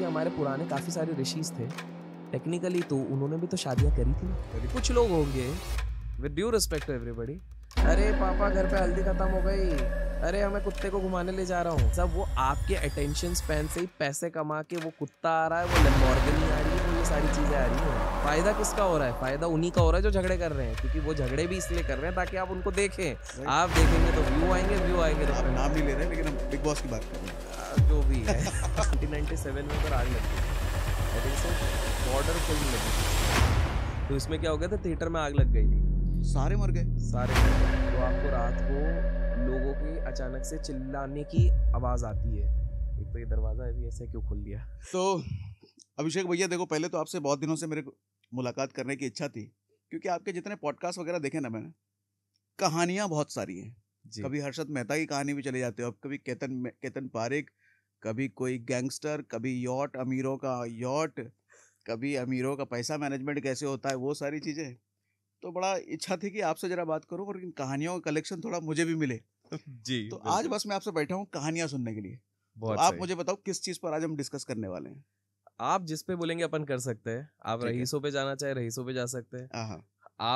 क्योंकि हमारे पुराने काफ़ी सारे ऋषिज थे टेक्निकली तो उन्होंने भी तो शादियाँ करी थी कुछ लोग होंगे with due respect to everybody अरे पापा घर पे हल्दी खत्म हो गई अरे हमें कुत्ते को घुमाने ले जा रहा हूँ सब वो आपके अटेंशन स्पैन से ही पैसे कमा के वो कुत्ता आ रहा है वो लेम्बॉर्गनी आ रही है वो ये सारी चीज़ें आ रही है फायदा किसका हो रहा है फायदा उन्हीं का हो रहा है जो झगड़े कर रहे हैं क्योंकि वो झगड़े भी इसलिए कर रहे हैं ताकि आप उनको देखें आप देखेंगे तो व्यू आएंगे व्यू आएंगे तो नाम भी ले रहे हैं लेकिन हम बिग बॉस की बात कर रहे हैं जो भी है नाइनटीन में पर आग लगी I think so border film लगी तो इसमें क्या हो गया था थिएटर में आग लग गई थी सारे मर गए सारे मर गए तो आपको रात को लोगों की अचानक से चिल्लाने की आवाज़ आती है एक तो ये दरवाज़ा अभी ऐसे क्यों खुल गया तो अभिषेक भैया देखो पहले तो आपसे बहुत दिनों से मेरे मुलाकात करने की इच्छा थी क्योंकि आपके जितने पॉडकास्ट वगैरह देखे ना मैंने कहानियाँ बहुत सारी हैं कभी हर्षद मेहता की कहानी भी चले जाते हो अब कभी केतन केतन पारेख कभी कोई गैंगस्टर कभी यॉट अमीरों का यॉट कभी अमीरों का पैसा मैनेजमेंट कैसे होता है वो सारी चीज़ें तो बड़ा इच्छा थी कि आपसे ज़रा बात करूं और इन कहानियों का कलेक्शन थोड़ा मुझे भी मिले जी तो आज बस मैं आपसे बैठा हूँ कहानियां सुनने के लिए तो आप मुझे बताओ किस चीज़ पर आज हम डिस्कस करने वाले हैं आप जिस पे बोलेंगे अपन कर सकते हैं आप रहीसों पे जाना चाहे रहीसों पे जा सकते हैं हाँ, हाँ।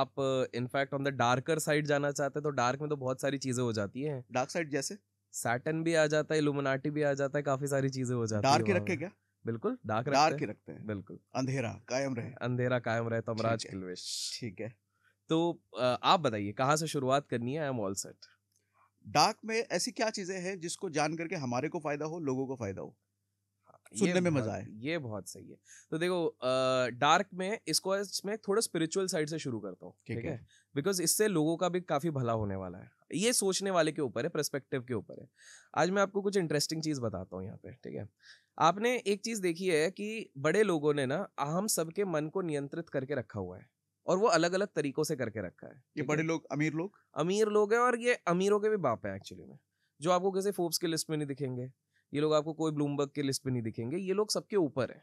आप in fact on the darker side जाना चाहते हैं तो डार्क में तो बहुत सारी चीजें हो जाती है डार्क साइड जैसे सैटन भी आ जाता है इलुमिनाटी भी आ जाता है काफी सारी चीजें हो जाती है डार्क रखे क्या बिल्कुल डार्क डार्क रखते हैं बिल्कुल अंधेरा कायम रहे अंधेरा कायम रहे तमराज किलवेश ठीक है तो आप बताइए कहाँ से शुरुआत करनी है I am all set dark में ऐसी क्या चीजें हैं जिसको जान करके हमारे को फायदा हो लोगों को फायदा हो सुनने में मजा आए ये बहुत सही है तो देखो डार्क में इसको इसमें थोड़ा स्पिरिचुअल साइड से शुरू करता हूँ ठीक है बिकॉज इससे लोगों का भी काफी भला होने वाला है ये सोचने वाले के ऊपर है प्रस्पेक्टिव के ऊपर है आज मैं आपको कुछ इंटरेस्टिंग चीज बताता हूँ यहाँ पे ठीक है आपने एक चीज देखी है कि बड़े लोगों ने ना हम सबके मन को नियंत्रित करके रखा हुआ है और वो अलग अलग तरीकों से करके रखा है ये बड़े लोग अमीर लोग अमीर लोग हैं और ये अमीरों के भी बाप है एक्चुअली में जो आपको किसी फोर्ब्स की लिस्ट में नहीं दिखेंगे ये लोग आपको कोई ब्लूमबर्ग के लिस्ट पे नहीं दिखेंगे ये लोग सबके ऊपर है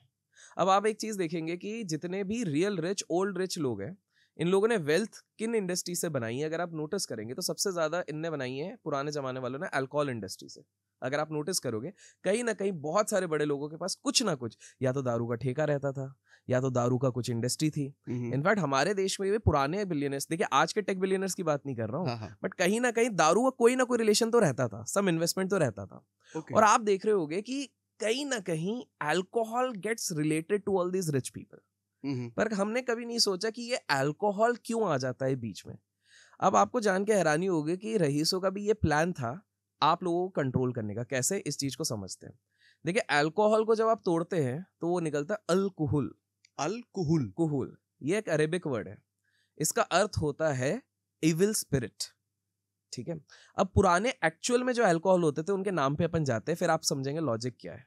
अब आप एक चीज़ देखेंगे कि जितने भी रियल रिच ओल्ड रिच लोग हैं इन लोगों ने वेल्थ किन इंडस्ट्री से बनाई है अगर आप नोटिस करेंगे तो सबसे ज़्यादा इनने बनाई है पुराने ज़माने वालों ने अल्कोहल इंडस्ट्री से अगर आप नोटिस करोगे कहीं ना कहीं बहुत सारे बड़े लोगों के पास कुछ ना कुछ या तो दारू का ठेका रहता था या तो दारू का कुछ इंडस्ट्री थी इनफैक्ट हमारे देश में भी पुराने बिलियनर्स देखिए आज के टेक बिलियनर्स की बात नहीं कर रहा हूँ बट हाँ, हाँ। कहीं ना कहीं दारू का कोई ना कोई रिलेशन तो रहता था सम इन्वेस्टमेंट तो रहता था okay. और आप देख रहे होगे कि कहीं ना कहीं alcohol gets related to all these rich people पर हमने कभी नहीं सोचा कि ये अल्कोहल क्यों आ जाता है बीच में अब आपको जान के हैरानी होगी कि रईसों का भी ये प्लान था आप लोगों को कंट्रोल करने का कैसे इस चीज को समझते हैं देखिए अल्कोहल को जब आप तोड़ते हैं तो वो निकलता है अल्कोहल अल्कोहल कुहुल ये एक अरेबिक वर्ड है इसका अर्थ होता है इविल स्पिरिट ठीक है अब पुराने एक्चुअल में जो अल्कोहल होते थे उनके नाम पे अपन जाते हैं फिर आप समझेंगे लॉजिक क्या है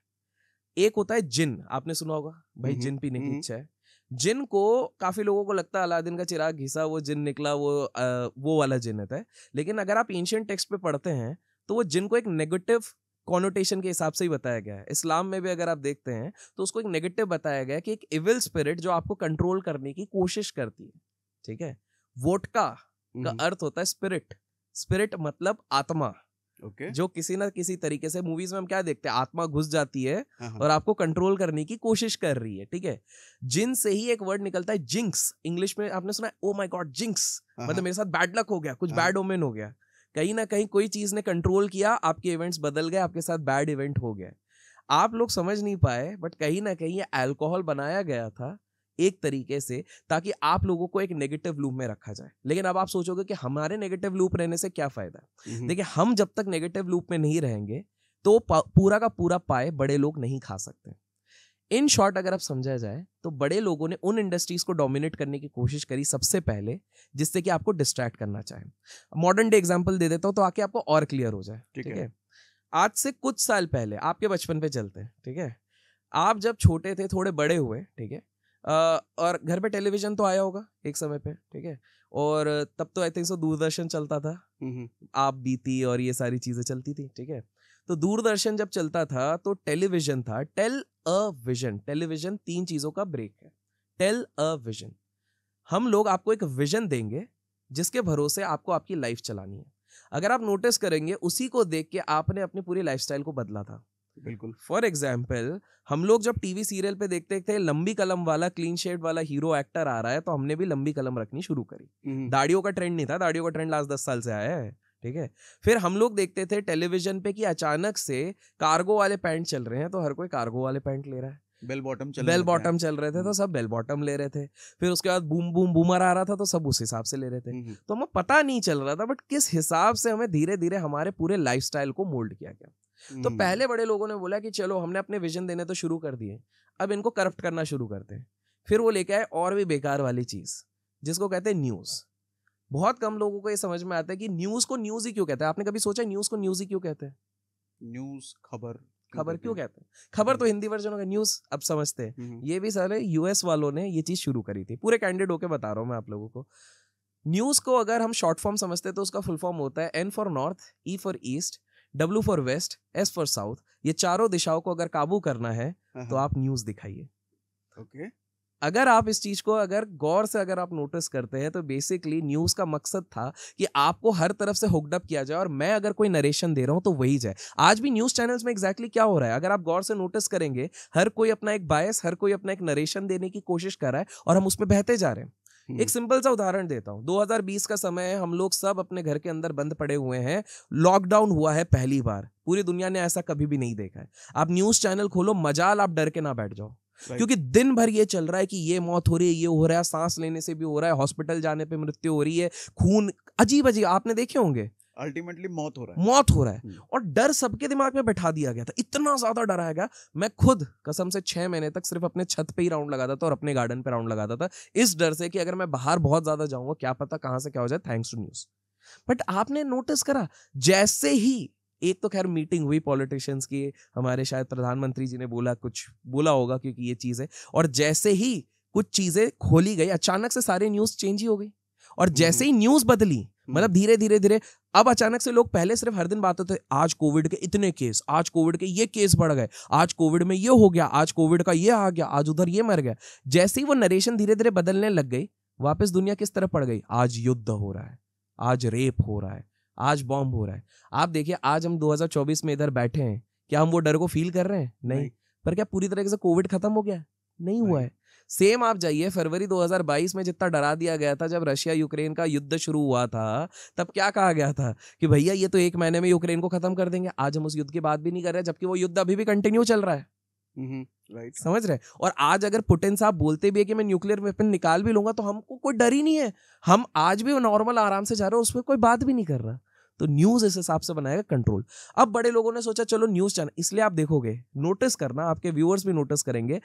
एक होता है जिन आपने सुना होगा भाई जिन पीने की इच्छा है जिन को काफी लोगों को लगता है अलादीन का चिराग घिसा वो जिन निकला वो आ, वो वाला जिन है लेकिन अगर आप एंशियंट टेक्स्ट पे पढ़ते हैं तो वो जिन को एक नेगेटिव कॉनोटेशन के हिसाब से ही बताया गया है इस्लाम में भी अगर आप देखते हैं तो उसको एक नेगेटिव बताया गया कि एक इविल स्पिरिट जो आपको कंट्रोल करने की कोशिश करती है ठीक है वोटका का हम्म। अर्थ होता है स्पिरिट स्पिरिट मतलब आत्मा okay. जो किसी ना किसी तरीके से मूवीज में हम क्या देखते हैं आत्मा घुस जाती है हाँ, हाँ। और आपको कंट्रोल करने की कोशिश कर रही है ठीक है जिन से ही एक वर्ड निकलता है जिंक्स इंग्लिश में आपने सुना ओ माई गॉड जिंक्स मतलब मेरे साथ बैड लक हो गया कुछ बैड हाँ। ओमेन हो गया कहीं ना कहीं कोई चीज ने कंट्रोल किया आपके इवेंट्स बदल गए आपके साथ बैड इवेंट हो गया आप लोग समझ नहीं पाए बट कहीं ना कहीं ये अल्कोहल बनाया गया था एक तरीके से ताकि आप लोगों को एक नेगेटिव लूप में रखा जाए लेकिन अब आप सोचोगे कि हमारे नेगेटिव लूप रहने से क्या फायदा है देखिए हम जब तक नेगेटिव लूप में नहीं रहेंगे तो पूरा का पूरा पाए बड़े लोग नहीं खा सकते इन शॉर्ट अगर आप समझा जाए तो बड़े लोगों ने उन इंडस्ट्रीज को डोमिनेट करने की कोशिश करी सबसे पहले जिससे कि आपको डिस्ट्रैक्ट करना चाहे मॉडर्न डे एग्जाम्पल दे देता हूँ तो आके आपको और क्लियर हो जाए ठीक है आज से कुछ साल पहले आपके बचपन पे चलते हैं ठीक है आप जब छोटे थे थोड़े बड़े हुए ठीक है और घर पे टेलीविजन तो आया होगा एक समय पे ठीक है और तब तो आई थिंक सो दूरदर्शन चलता था हम्म, हम्म। आप बीती और ये सारी चीजें चलती थी ठीक है तो दूरदर्शन जब चलता था तो टेलीविजन था टेल अ विजन टेलीविजन तीन चीजों का ब्रेक है टेल अ विजन हम लोग आपको एक विजन देंगे जिसके भरोसे आपको आपकी लाइफ चलानी है अगर आप नोटिस करेंगे उसी को देख के आपने अपनी पूरी लाइफस्टाइल को बदला था बिल्कुल फॉर एग्जाम्पल हम लोग जब टीवी सीरियल पे देखते थे लंबी कलम वाला क्लीन शेड वाला हीरो एक्टर आ रहा है तो हमने भी लंबी कलम रखनी शुरू करी हम्म। दाढ़ियों का ट्रेंड नहीं था दाढ़ियों का ट्रेंड लास्ट दस साल से आया है ठीक है फिर हम लोग देखते थे टेलीविजन पे कि अचानक से कार्गो वाले पैंट चल रहे हैं तो हर कोई कार्गो वाले पैंट ले रहा है बेल बॉटम चल बेल बॉटम चल रहे थे तो हम्म। सब बेल बॉटम ले रहे थे फिर उसके बाद बूम बूम बूमर आ रहा था तो सब उस हिसाब से ले रहे थे हम्म, तो हमें पता नहीं चल रहा था बट किस हिसाब से हमें धीरे धीरे हमारे पूरे लाइफ को मोल्ड किया गया तो हम्म। पहले बड़े लोगों ने बोला कि चलो हमने अपने विजन देने तो शुरू कर दिए अब इनको करप्ट करना शुरू करते हैं फिर वो लेके आए और भी बेकार वाली चीज़ जिसको कहते हैं न्यूज़ बहुत कम लोगों को ये समझ में आता है कि न्यूज़ को न्यूज़ ही क्यों कहते हैं आपने कभी सोचा न्यूज़ को न्यूज़ ही क्यों कहते हैं न्यूज़ खबर खबर क्यों कहते हैं खबर तो हम्म। हिंदी वर्जन होगा न्यूज अब समझते हैं हम्म। ये भी सारे यूएस वालों ने ये चीज शुरू करी थी पूरे कैंडिडेट होके बता रहा हूँ मैं आप लोगों को न्यूज को अगर हम शॉर्ट फॉर्म समझते हैं तो उसका फुल फॉर्म होता है N for north E for east W for west S for south ये चारों दिशाओं को अगर काबू करना है हाँ, तो हाँ। आप न्यूज दिखाइए ओके अगर आप इस चीज को अगर गौर से अगर आप नोटिस करते हैं तो बेसिकली न्यूज का मकसद था कि आपको हर तरफ से हुकडअप किया जाए और मैं अगर कोई नरेशन दे रहा हूं तो वही जाए आज भी न्यूज चैनल्स में एग्जैक्टली exactly क्या हो रहा है अगर आप गौर से नोटिस करेंगे हर कोई अपना एक बायस हर कोई अपना एक नरेशन देने की कोशिश कर रहा है और हम उसमें बहते जा रहे हैं एक सिंपल सा उदाहरण देता हूँ 2020 का समय है हम लोग सब अपने घर के अंदर बंद पड़े हुए हैं लॉकडाउन हुआ है पहली बार पूरी दुनिया ने ऐसा कभी भी नहीं देखा है आप न्यूज चैनल खोलो मजाल आप डर के ना बैठ जाओ Right. क्योंकि दिन भर ये चल रहा है कि ये मौत हो रही है ये हो रहा है सांस लेने से भी हो रहा है हॉस्पिटल जाने पे मृत्यु हो रही है खून अजीब अजीब आपने देखे होंगे अल्टीमेटली मौत हो रहा है मौत हो रहा है हम्म। और डर सबके दिमाग में बैठा दिया गया था इतना ज्यादा डर आएगा मैं खुद कसम से छह महीने तक सिर्फ अपने छत पे ही राउंड लगाता था और अपने गार्डन पे राउंड लगाता था इस डर से कि अगर मैं बाहर बहुत ज्यादा जाऊंगा क्या पता कहाँ से क्या हो जाए थैंक्स टू न्यूज बट आपने नोटिस करा जैसे ही एक तो खैर मीटिंग हुई पॉलिटिशियंस की हमारे शायद प्रधानमंत्री जी ने बोला कुछ बोला होगा क्योंकि ये चीज है और जैसे ही कुछ चीजें खोली गई अचानक से सारी न्यूज चेंज ही हो गई और हम्म, जैसे हम्म। ही न्यूज बदली हम्म। मतलब धीरे धीरे धीरे अब अचानक से लोग पहले सिर्फ हर दिन बात होते आज कोविड के इतने केस आज कोविड के ये केस बढ़ गए आज कोविड में ये हो गया आज कोविड का ये आ गया आज उधर ये मर गया जैसे ही वो नरेशन धीरे धीरे बदलने लग गई वापस दुनिया किस तरफ पड़ गई आज युद्ध हो रहा है आज रेप हो रहा है आज बॉम्ब हो रहा है आप देखिए आज हम 2024 में इधर बैठे हैं क्या हम वो डर को फील कर रहे हैं नहीं, नहीं। पर क्या पूरी तरह से कोविड खत्म हो गया नहीं, नहीं हुआ है सेम आप जाइए फरवरी 2022 में जितना डरा दिया गया था जब रशिया यूक्रेन का युद्ध शुरू हुआ था तब क्या कहा गया था कि भैया ये तो एक महीने में यूक्रेन को खत्म कर देंगे आज हम उस युद्ध की बात भी नहीं कर रहे जबकि वो युद्ध अभी भी कंटिन्यू चल रहा है राइट समझ रहे और आज अगर पुटिन साहब बोलते भी है कि मैं न्यूक्लियर वेपन निकाल भी लूंगा तो हमको कोई डर ही नहीं है हम आज भी नॉर्मल आराम से जा रहे हो उस पर कोई बात भी नहीं कर रहा तो न्यूज इस हिसाब से बनाएगा कंट्रोल अब बड़े लोगों ने सोचा चलो न्यूज चैनल इसलिए आप देखोगे नोटिस करना आपके व्यूअर्स भी नोटिस करेंगे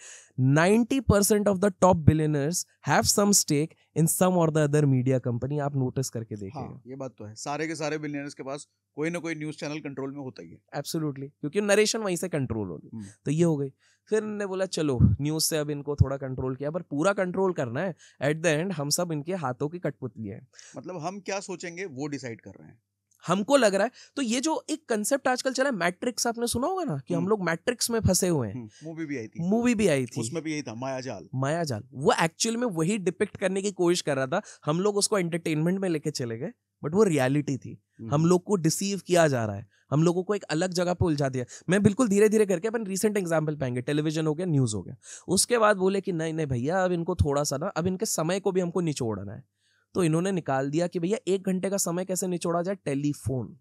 ninety percent of the top billionaires have some stake in some और द अदर मीडिया कंपनी आप नोटिस करके देखिए हाँ, ये बात तो है सारे के सारे बिलियनर्स के पास कोई ना कोई न्यूज चैनल कंट्रोल में होता ही है एब्सोल्युटली क्योंकि नरेशन वहीं से कंट्रोल होगी हम्म। तो ये हो गई फिर ने बोला चलो न्यूज से अब इनको थोड़ा कंट्रोल किया पर पूरा कंट्रोल करना है एट द एंड हम सब इनके हाथों की कठपुतली है मतलब हम क्या सोचेंगे वो डिसाइड कर रहे हैं हमको लग रहा है तो ये जो एक कंसेप्ट आजकल चला है मैट्रिक्स आपने सुना होगा ना कि हम हम्म। लोग मैट्रिक्स में फंसे हुए हैं मूवी हम्म, भी आई थी मूवी भी आई थी उसमें भी यही था माया जाल माया जाल वो एक्चुअल में वही डिपिक्ट करने की कोशिश कर रहा था हम लोग उसको एंटरटेनमेंट में लेके चले गए बट वो रियलिटी थी हम्म। हम लोग को डिसीव किया जा रहा है हम लोगों को एक अलग जगह पर उलझा दिया मैं बिल्कुल धीरे धीरे करके अपन रिसेंट एग्जाम्पल पाएंगे टेलीविजन हो गया न्यूज़ हो गया उसके बाद बोले कि नहीं नहीं भैया अब इनको थोड़ा सा ना अब इनके समय को भी हमको निचोड़ना है तो इन्होंने निकाल दिया कि भैया एक घंटे का समय कैसे निचोड़ा जाए टेलीफोन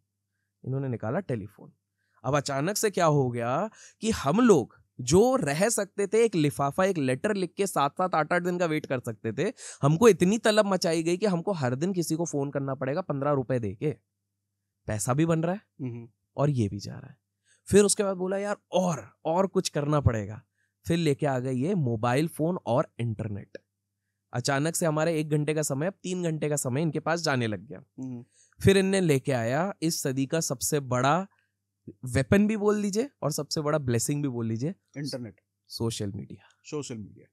इन्होंने निकाला टेलीफोन अब अचानक से क्या हो गया कि हम लोग जो रह सकते थे एक लिफाफा एक लेटर लिख के सात सात आठ आठ दिन का वेट कर सकते थे हमको इतनी तलब मचाई गई कि हमको हर दिन किसी को फोन करना पड़ेगा पंद्रह रुपए दे के पैसा भी बन रहा है हम्म, हम्म। और ये भी जा रहा है फिर उसके बाद बोला यार और और कुछ करना पड़ेगा फिर लेके आ गए ये मोबाइल फोन और इंटरनेट अचानक से हमारे एक घंटे का समय अब तीन घंटे का समय इनके पास जाने लग गया हम्म। फिर इनने लेके आया इस सदी का सबसे बड़ा वेपन भी बोल दीजिए और सबसे बड़ा ब्लेसिंग भी बोल लीजिए internet social media social media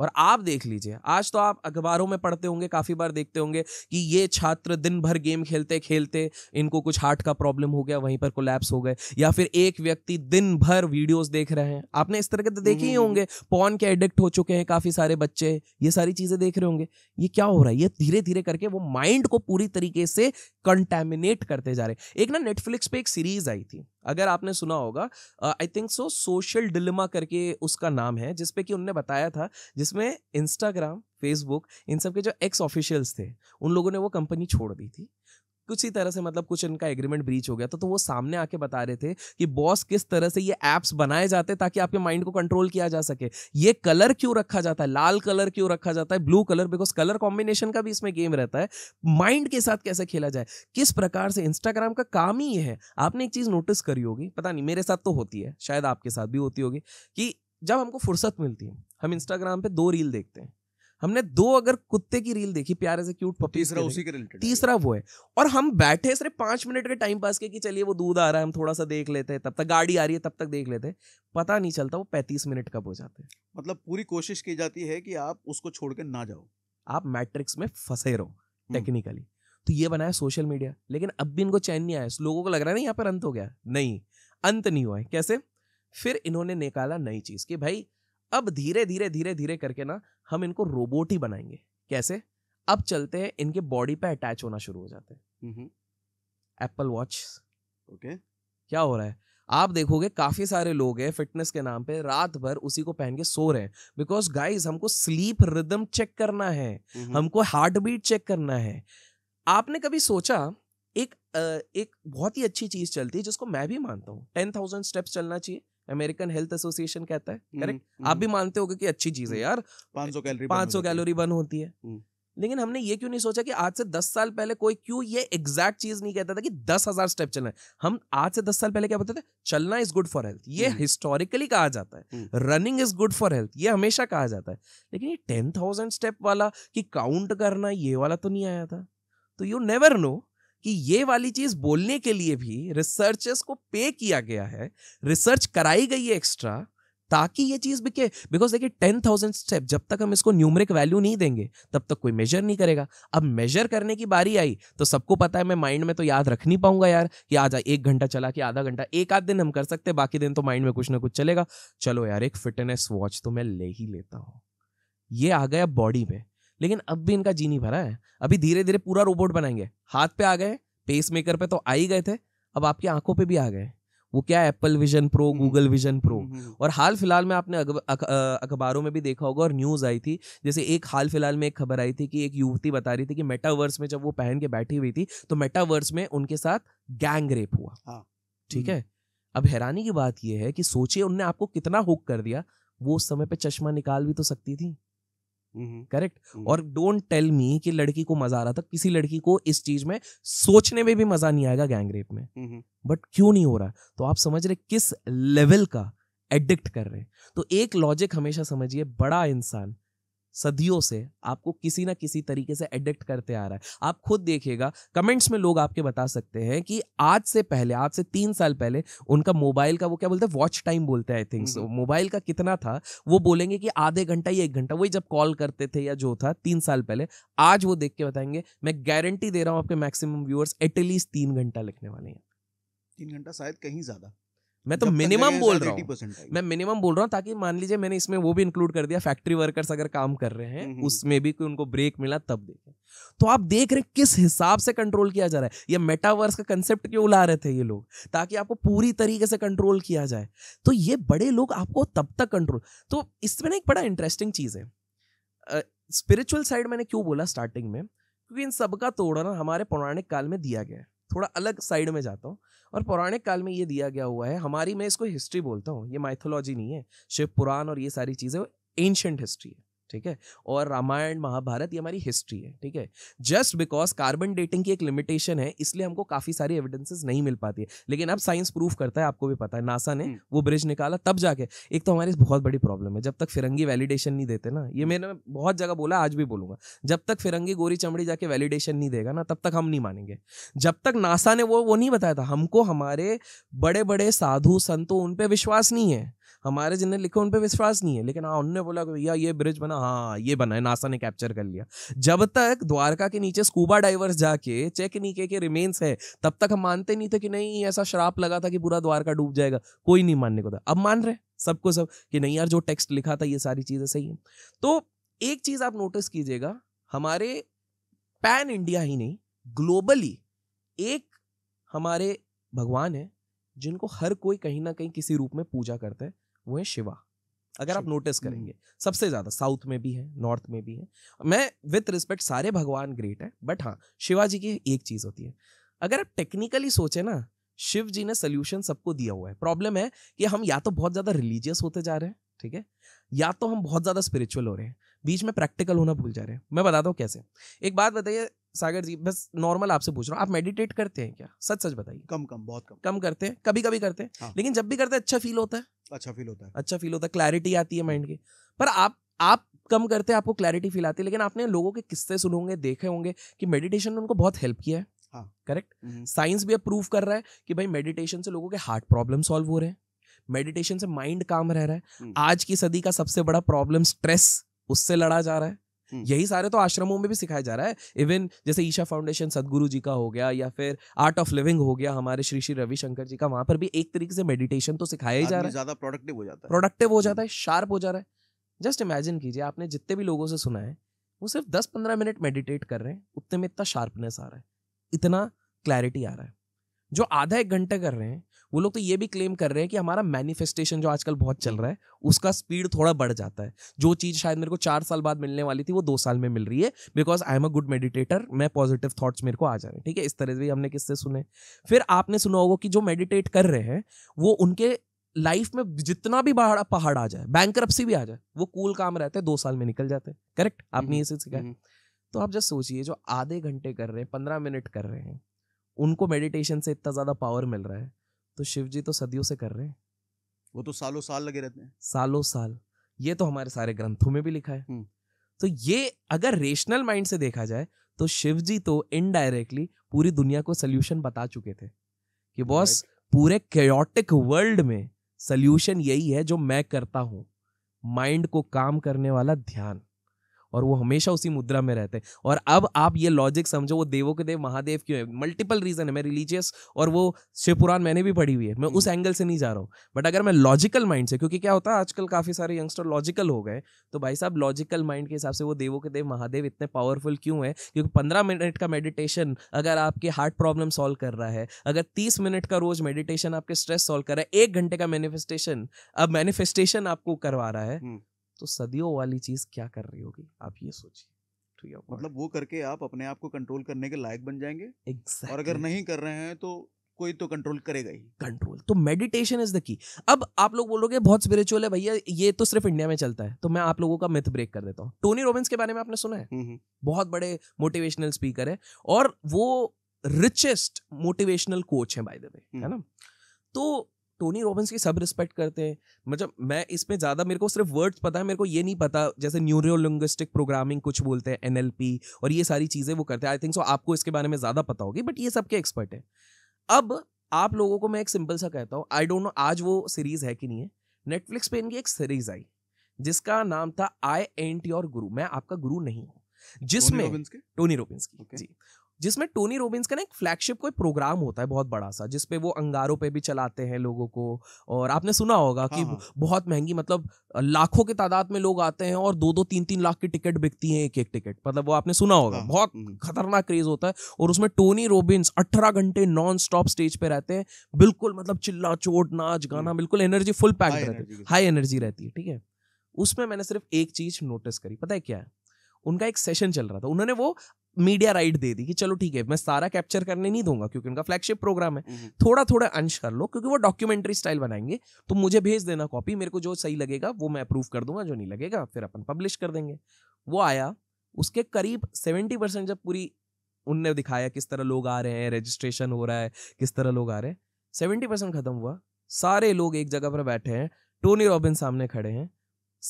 और आप देख लीजिए आज तो आप अखबारों में पढ़ते होंगे काफ़ी बार देखते होंगे कि ये छात्र दिन भर गेम खेलते खेलते इनको कुछ हार्ट का प्रॉब्लम हो गया वहीं पर कोलैप्स हो गए या फिर एक व्यक्ति दिन भर वीडियोस देख रहे हैं आपने इस तरह के तो देखे ही हम्म, हम्म, होंगे हम्म। पॉन के एडिक्ट हो चुके हैं काफ़ी सारे बच्चे ये सारी चीज़ें देख रहे होंगे ये क्या हो रहा है ये धीरे धीरे करके वो माइंड को पूरी तरीके से कंटेमिनेट करते जा रहे एक ना नेटफ्लिक्स पे एक सीरीज आई थी अगर आपने सुना होगा I think so social dilemma करके उसका नाम है जिसपे कि उनने बताया था जिस जिसमें इंस्टाग्राम फेसबुक इन सब के जो एक्स ऑफिशियल्स थे उन लोगों ने वो कंपनी छोड़ दी थी कुछ ही तरह से मतलब कुछ इनका एग्रीमेंट ब्रीच हो गया था तो, तो वो सामने आके बता रहे थे कि बॉस किस तरह से ये ऐप्स बनाए जाते हैं ताकि आपके माइंड को कंट्रोल किया जा सके ये कलर क्यों रखा जाता है लाल कलर क्यों रखा जाता है blue colour because colour combination का भी इसमें गेम रहता है माइंड के साथ कैसे खेला जाए किस प्रकार से इंस्टाग्राम का काम ही है आपने एक चीज नोटिस करी होगी पता नहीं मेरे साथ तो होती है शायद आपके साथ भी होती होगी कि जब हमको फुर्सत मिलती है हम इंस्टाग्राम पे दो रील देखते हैं हमने दो अगर कुत्ते की रील देखी प्यारे से क्यूट पप्पी तीसरा उसी के रिलेटेड तीसरा वो है और हम बैठे सिर्फ पांच मिनट के टाइम पास के कि चलिए वो दूध आ रहा है हम थोड़ा सा देख लेते हैं तब तक गाड़ी आ रही है तब तक देख लेते हैं पता नहीं चलता वो पैंतीस मिनट कब हो जाते हैं मतलब पूरी कोशिश की जाती है कि आप उसको छोड़ के ना जाओ आप मैट्रिक्स में फंसे रहो टेक्निकली हम्म। तो ये बनाया सोशल मीडिया लेकिन अब भी इनको चैन नहीं आया लोगों को लग रहा है ना यहाँ पर अंत हो गया नहीं अंत नहीं हुआ है कैसे फिर इन्होंने निकाला नई चीज कि भाई अब धीरे धीरे धीरे धीरे करके ना हम इनको रोबोट ही बनाएंगे कैसे अब चलते हैं इनके बॉडी पे अटैच होना शुरू हो जाते हैं एप्पल वॉच ओके क्या हो रहा है आप देखोगे काफी सारे लोग हैं फिटनेस के नाम पे रात भर उसी को पहन के सो रहे हैं बिकॉज गाइज हमको स्लीप रिदम चेक करना है हमको हार्ट बीट चेक करना है आपने कभी सोचा एक एक बहुत ही अच्छी चीज चलती है जिसको मैं भी मानता हूँ टेन थाउजेंड स्टेप्स चलना चाहिए अमेरिकन हेल्थ एसोसिएशन कहता है करेक्ट हम्म, आप हम्म। भी मानते हो कि अच्छी चीज है यार 500 कैलोरी 500 कैलोरी बर्न होती है हम्म। लेकिन हमने ये क्यों नहीं सोचा कि आज से दस साल पहले कोई क्यों ये एग्जैक्ट चीज नहीं कहता था कि दस हजार स्टेप चलना है हम आज से दस साल पहले क्या बोलते थे चलना इज गुड फॉर हेल्थ ये हिस्टोरिकली कहा जाता है running is good for health ये हमेशा कहा जाता है लेकिन ये टेन थाउजेंड स्टेप वाला कि काउंट करना ये वाला तो नहीं आया था तो यू नेवर नो कि ये वाली चीज बोलने के लिए भी रिसर्चर्स को पे किया गया है रिसर्च कराई गई है एक्स्ट्रा ताकि ये चीज बिके बिकॉज देखिए टेन थाउजेंड स्टेप जब तक हम इसको न्यूमरिक वैल्यू नहीं देंगे तब तक कोई मेजर नहीं करेगा अब मेजर करने की बारी आई तो सबको पता है मैं माइंड में तो याद रख नहीं पाऊंगा यार कि आज एक घंटा चला कि आधा घंटा एक आध दिन हम कर सकते बाकी दिन तो माइंड में कुछ ना कुछ चलेगा चलो यार एक फिटनेस वॉच तो मैं ले ही लेता हूँ ये आ गया बॉडी में लेकिन अब भी इनका जी नहीं भरा है अभी धीरे धीरे पूरा रोबोट बनाएंगे हाथ पे आ गए पेस मेकर पे तो आ ही गए थे अब आपकी आंखों पे भी आ गए वो क्या है Apple Vision Pro Google Vision Pro और हाल फिलहाल में आपने अखबारों में भी देखा होगा और न्यूज़ आई थी जैसे एक हाल फिलहाल में एक खबर आई थी कि एक युवती बता रही थी कि मेटावर्स में जब वो पहन के बैठी हुई थी तो मेटावर्स में उनके साथ गैंग रेप हुआ हाँ। ठीक है हम्म। अब हैरानी की बात यह है कि सोचिए उनने आपको कितना हुक कर दिया वो उस समय पे चश्मा निकाल भी तो सकती थी हम्म। करेक्ट हम्म। और डोंट टेल मी कि लड़की को मजा आ रहा था किसी लड़की को इस चीज में सोचने में भी मजा नहीं आएगा गैंग रेप में हम्म, बट क्यों नहीं हो रहा तो आप समझ रहे किस लेवल का एडिक्ट कर रहे हैं तो एक लॉजिक हमेशा समझिए बड़ा इंसान सदियों से आपको किसी ना किसी तरीके से एडिक्ट करते आ रहा है आप खुद देखिएगा कमेंट्स में लोग आपके बता सकते हैं कि आज से पहले आज से तीन साल पहले उनका मोबाइल का वो क्या बोलते हैं वॉच टाइम बोलते हैं आई थिंक सो मोबाइल का कितना था वो बोलेंगे कि आधे घंटा या एक घंटा वही जब कॉल करते थे या जो था तीन साल पहले आज वो देख के बताएंगे मैं गारंटी दे रहा हूँ आपके मैक्सिमम व्यूअर्स एटलीस्ट तीन घंटा लिखने वाले हैं तीन घंटा शायद कहीं ज्यादा मैं तो मिनिमम बोल रहा हूँ मैं मिनिमम बोल रहा हूँ ताकि मान लीजिए मैंने इसमें वो भी इंक्लूड कर दिया फैक्ट्री वर्कर्स अगर काम कर रहे हैं हम्म, हम्म। उसमें भी कोई उनको ब्रेक मिला तब देखें तो आप देख रहे किस हिसाब से कंट्रोल किया जा रहा है ये मेटावर्स का कंसेप्ट क्यों ला रहे थे ये लोग ताकि आपको पूरी तरीके से कंट्रोल किया जाए तो ये बड़े लोग आपको तब तक कंट्रोल तो इसमें ना एक बड़ा इंटरेस्टिंग चीज़ है स्पिरिचुअल साइड मैंने क्यों बोला स्टार्टिंग में क्योंकि इन सबका तोड़ना हमारे पौराणिक काल में दिया गया है थोड़ा अलग साइड में जाता हूँ और पौराणिक काल में ये दिया गया हुआ है हमारी मैं इसको हिस्ट्री बोलता हूँ ये माइथोलॉजी नहीं है शिव पुराण और ये सारी चीज़ें एंशंट हिस्ट्री है ठीक है और रामायण महाभारत ये हमारी हिस्ट्री है ठीक है जस्ट बिकॉज कार्बन डेटिंग की एक लिमिटेशन है इसलिए हमको काफी सारी एविडेंसेस नहीं मिल पाती है लेकिन अब साइंस प्रूफ करता है आपको भी पता है नासा ने हम्म। वो ब्रिज निकाला तब जाके एक तो हमारी बहुत बड़ी प्रॉब्लम है जब तक फिरंगी वैलिडेशन नहीं देते ना ये हम्म। मैंने बहुत जगह बोला आज भी बोलूंगा जब तक फिरंगी गोरी चमड़ी जाके वैलिडेशन नहीं देगा ना तब तक हम नहीं मानेंगे जब तक नासा ने वो वो नहीं बताया था हमको हमारे बड़े बड़े साधु संतों उन पर विश्वास नहीं है हमारे जिनने लिखे उन पर विश्वास नहीं है लेकिन हाँ उनने बोला भैया ये ब्रिज बना हाँ ये बना है नासा ने कैप्चर कर लिया जब तक द्वारका के नीचे स्कूबा डाइवर्स जाके चेक नीके के रिमेन्स है तब तक हम मानते नहीं थे कि नहीं ऐसा श्राप लगा था कि पूरा द्वारका डूब जाएगा कोई नहीं मानने को था अब मान रहे सबको सब कि नहीं यार जो टेक्स्ट लिखा था ये सारी चीजें सही है तो एक चीज आप नोटिस कीजिएगा हमारे पैन इंडिया ही नहीं ग्लोबली एक हमारे भगवान है जिनको हर कोई कहीं ना कहीं किसी रूप में पूजा करता है वो है शिवा अगर आप नोटिस हम्म। करेंगे सबसे ज्यादा साउथ में भी है नॉर्थ में भी है मैं विथ रिस्पेक्ट सारे भगवान ग्रेट है बट हाँ शिवाजी की एक चीज होती है अगर आप टेक्निकली सोचे ना शिव जी ने सोल्यूशन सबको दिया हुआ है प्रॉब्लम है कि हम या तो बहुत ज्यादा रिलीजियस होते जा रहे हैं ठीक है या तो हम बहुत ज्यादा स्पिरिचुअल हो रहे हैं बीच में प्रैक्टिकल होना भूल जा रहे हैं मैं बताता हूँ कैसे एक बात बताइए सागर जी बस नॉर्मल आपसे पूछ रहा हूँ आप मेडिटेट करते हैं क्या सच सच बताइए कम कम बहुत कम कम करते हैं कभी कभी करते हैं हाँ। लेकिन जब भी करते हैं अच्छा फील होता है अच्छा फील होता है अच्छा फील होता है क्लैरिटी आती है माइंड की पर आप आप कम करते हैं आपको क्लैरिटी फील आती है लेकिन आपने लोगों के किस्से सुने होंगे देखे होंगे कि मेडिटेशन ने उनको बहुत हेल्प किया है करेक्ट हाँ। हम्म। साइंस भी अप्रूव कर रहा है कि भाई मेडिटेशन से लोगों के हार्ट प्रॉब्लम सॉल्व हो रहे हैं मेडिटेशन से माइंड काम रह रहा है हम्म। आज की सदी का सबसे बड़ा प्रॉब्लम स्ट्रेस उससे लड़ा जा रहा है हम्म। यही सारे तो आश्रमों में भी सिखाया जा रहा है इवन जैसे ईशा फाउंडेशन सदगुरु जी का हो गया या फिर आर्ट ऑफ लिविंग हो गया हमारे श्री श्री रविशंकर जी का वहां पर भी एक तरीके से मेडिटेशन तो सिखाया ही जा रहा है ज्यादा प्रोडक्टिव हो जाता है प्रोडक्टिव हो जाता हम्म। है शार्प हो जा रहा है जस्ट इमेजिन कीजिए आपने जितने भी लोगों से सुना है वो सिर्फ दस पंद्रह मिनट मेडिटेट कर रहे हैं उतने में इतना शार्पनेस आ रहा है इतना क्लैरिटी आ रहा है जो आधा एक घंटे कर रहे हैं वो लोग तो ये भी क्लेम कर रहे हैं कि हमारा मैनिफेस्टेशन जो आजकल बहुत चल रहा है उसका स्पीड थोड़ा बढ़ जाता है जो चीज़ शायद मेरे को चार साल बाद मिलने वाली थी वो दो साल में मिल रही है because I am a good meditator मैं पॉजिटिव थॉट्स मेरे को आ जा रहे हैं ठीक है इस तरह से हमने किससे सुने फिर आपने सुना होगा कि जो मेडिटेट कर रहे हैं वो उनके लाइफ में जितना भी बड़ा पहाड़ आ जाए बैंक भी आ जाए वो कूल काम रहते हैं दो साल में निकल जाते हैं करेक्ट आपने हम्म, ये सीखा हम्म। तो आप जस्ट सोचिए जो आधे घंटे कर रहे हैं पंद्रह मिनट कर रहे हैं उनको मेडिटेशन से इतना ज़्यादा पावर मिल रहा है तो शिव जी तो सदियों से कर रहे हैं वो तो सालों साल लगे रहते हैं सालों साल ये तो हमारे सारे ग्रंथों में भी लिखा है हम्म। तो ये अगर रेशनल माइंड से देखा जाए तो शिव जी तो इनडायरेक्टली पूरी दुनिया को सोल्यूशन बता चुके थे कि बॉस पूरे क्योटिक वर्ल्ड में सोल्यूशन यही है जो मैं करता हूँ माइंड को काम करने वाला ध्यान और वो हमेशा उसी मुद्रा में रहते हैं और अब आप ये लॉजिक समझो वो देवों के देव महादेव क्यों है मल्टीपल रीजन है मैं रिलीजियस और वो शिवपुराण मैंने भी पढ़ी हुई है मैं उस एंगल हम्म। से नहीं जा रहा हूँ बट अगर मैं लॉजिकल माइंड से क्योंकि क्या होता है आजकल काफ़ी सारे यंगस्टर लॉजिकल हो गए तो भाई साहब लॉजिकल माइंड के हिसाब से वो देवों के देव महादेव इतने पावरफुल क्यों है क्योंकि पंद्रह मिनट का मेडिटेशन अगर आपके हार्ट प्रॉब्लम सॉल्व कर रहा है अगर तीस मिनट का रोज मेडिटेशन आपके स्ट्रेस सॉल्व कर रहा है एक घंटे का मैनिफेस्टेशन अब मैनिफेस्टेशन आपको करवा रहा है हम्म। तो सदियों वाली चीज़ क्या कर रही होगी आप ये सोचिए तो मतलब वो करके आप अपने आप को कंट्रोल करने के लायक बन जाएंगे exactly. और अगर नहीं कर रहे हैं तो कोई तो कंट्रोल करेगा ही कंट्रोल तो मेडिटेशन इज द की अब आप लोग बोलोगे बहुत स्पिरिचुअल है भैया ये तो सिर्फ इंडिया में चलता है तो मैं आप लोगों का मिथ ब्रेक कर देता हूँ टोनी रोबिंस के बारे में आपने सुना है हम्म, हम्म। बहुत बड़े मोटिवेशनल स्पीकर है और वो रिचेस्ट मोटिवेशनल कोच है बाय द वे है ना तो टोनी रॉबिन्स की सब रिस्पेक्ट करते हैं मतलब मैं इसमें ज़्यादा मेरे को सिर्फ वर्ड्स पता है मेरे को ये नहीं पता जैसे न्यूरोलिंग्विस्टिक प्रोग्रामिंग कुछ बोलते हैं एन और ये सारी चीज़ें वो करते हैं आई थिंक सो आपको इसके बारे में ज़्यादा पता होगी बट ये सब के एक्सपर्ट है अब आप लोगों को मैं एक सिंपल सा कहता हूँ आई डोंट नो आज वो सीरीज़ है कि नहीं है नेटफ्लिक्स पे इनकी एक सीरीज़ आई जिसका नाम था आई एंट योर गुरु मैं आपका गुरु नहीं हूँ जिसमें टोनी रोबिन्स की okay. जी जिसमें टोनी रोबिन्स का ना एक फ्लैगशिप कोई प्रोग्राम होता है बहुत बड़ा सा जिसपे वो अंगारों पे भी चलाते हैं लोगों को और आपने सुना होगा कि हाँ, हाँ। बहुत महंगी मतलब लाखों के तादाद में लोग आते हैं और दो दो तीन तीन लाख की टिकट बिकती है एक एक टिकट मतलब वो आपने सुना होगा हाँ। बहुत हम्म। खतरनाक क्रेज होता है और उसमें टोनी रोबिन्स अठारह घंटे नॉन स्टॉप स्टेज पे रहते हैं बिल्कुल मतलब चिल्ला चोट नाच गाना हम्म। बिल्कुल एनर्जी फुल पैक रहती है हाई एनर्जी रहती है ठीक है उसमें मैंने सिर्फ एक चीज नोटिस करी पता है क्या है उनका एक सेशन चल रहा था उन्होंने वो मीडिया राइट दे दी कि चलो ठीक है मैं सारा कैप्चर करने नहीं दूंगा क्योंकि उनका फ्लैगशिप प्रोग्राम है हम्म। थोड़ा थोड़ा अंश कर लो क्योंकि वो डॉक्यूमेंट्री स्टाइल बनाएंगे तो मुझे भेज देना कॉपी मेरे को जो सही लगेगा वो मैं अप्रूव कर दूंगा जो नहीं लगेगा फिर अपन पब्लिश कर देंगे वो आया उसके करीब सेवेंटी परसेंट जब पूरी उनने दिखाया किस तरह लोग आ रहे हैं रजिस्ट्रेशन हो रहा है किस तरह लोग आ रहे हैं सेवेंटी परसेंट खत्म हुआ सारे लोग एक जगह पर बैठे हैं टोनी रॉबिन सामने खड़े हैं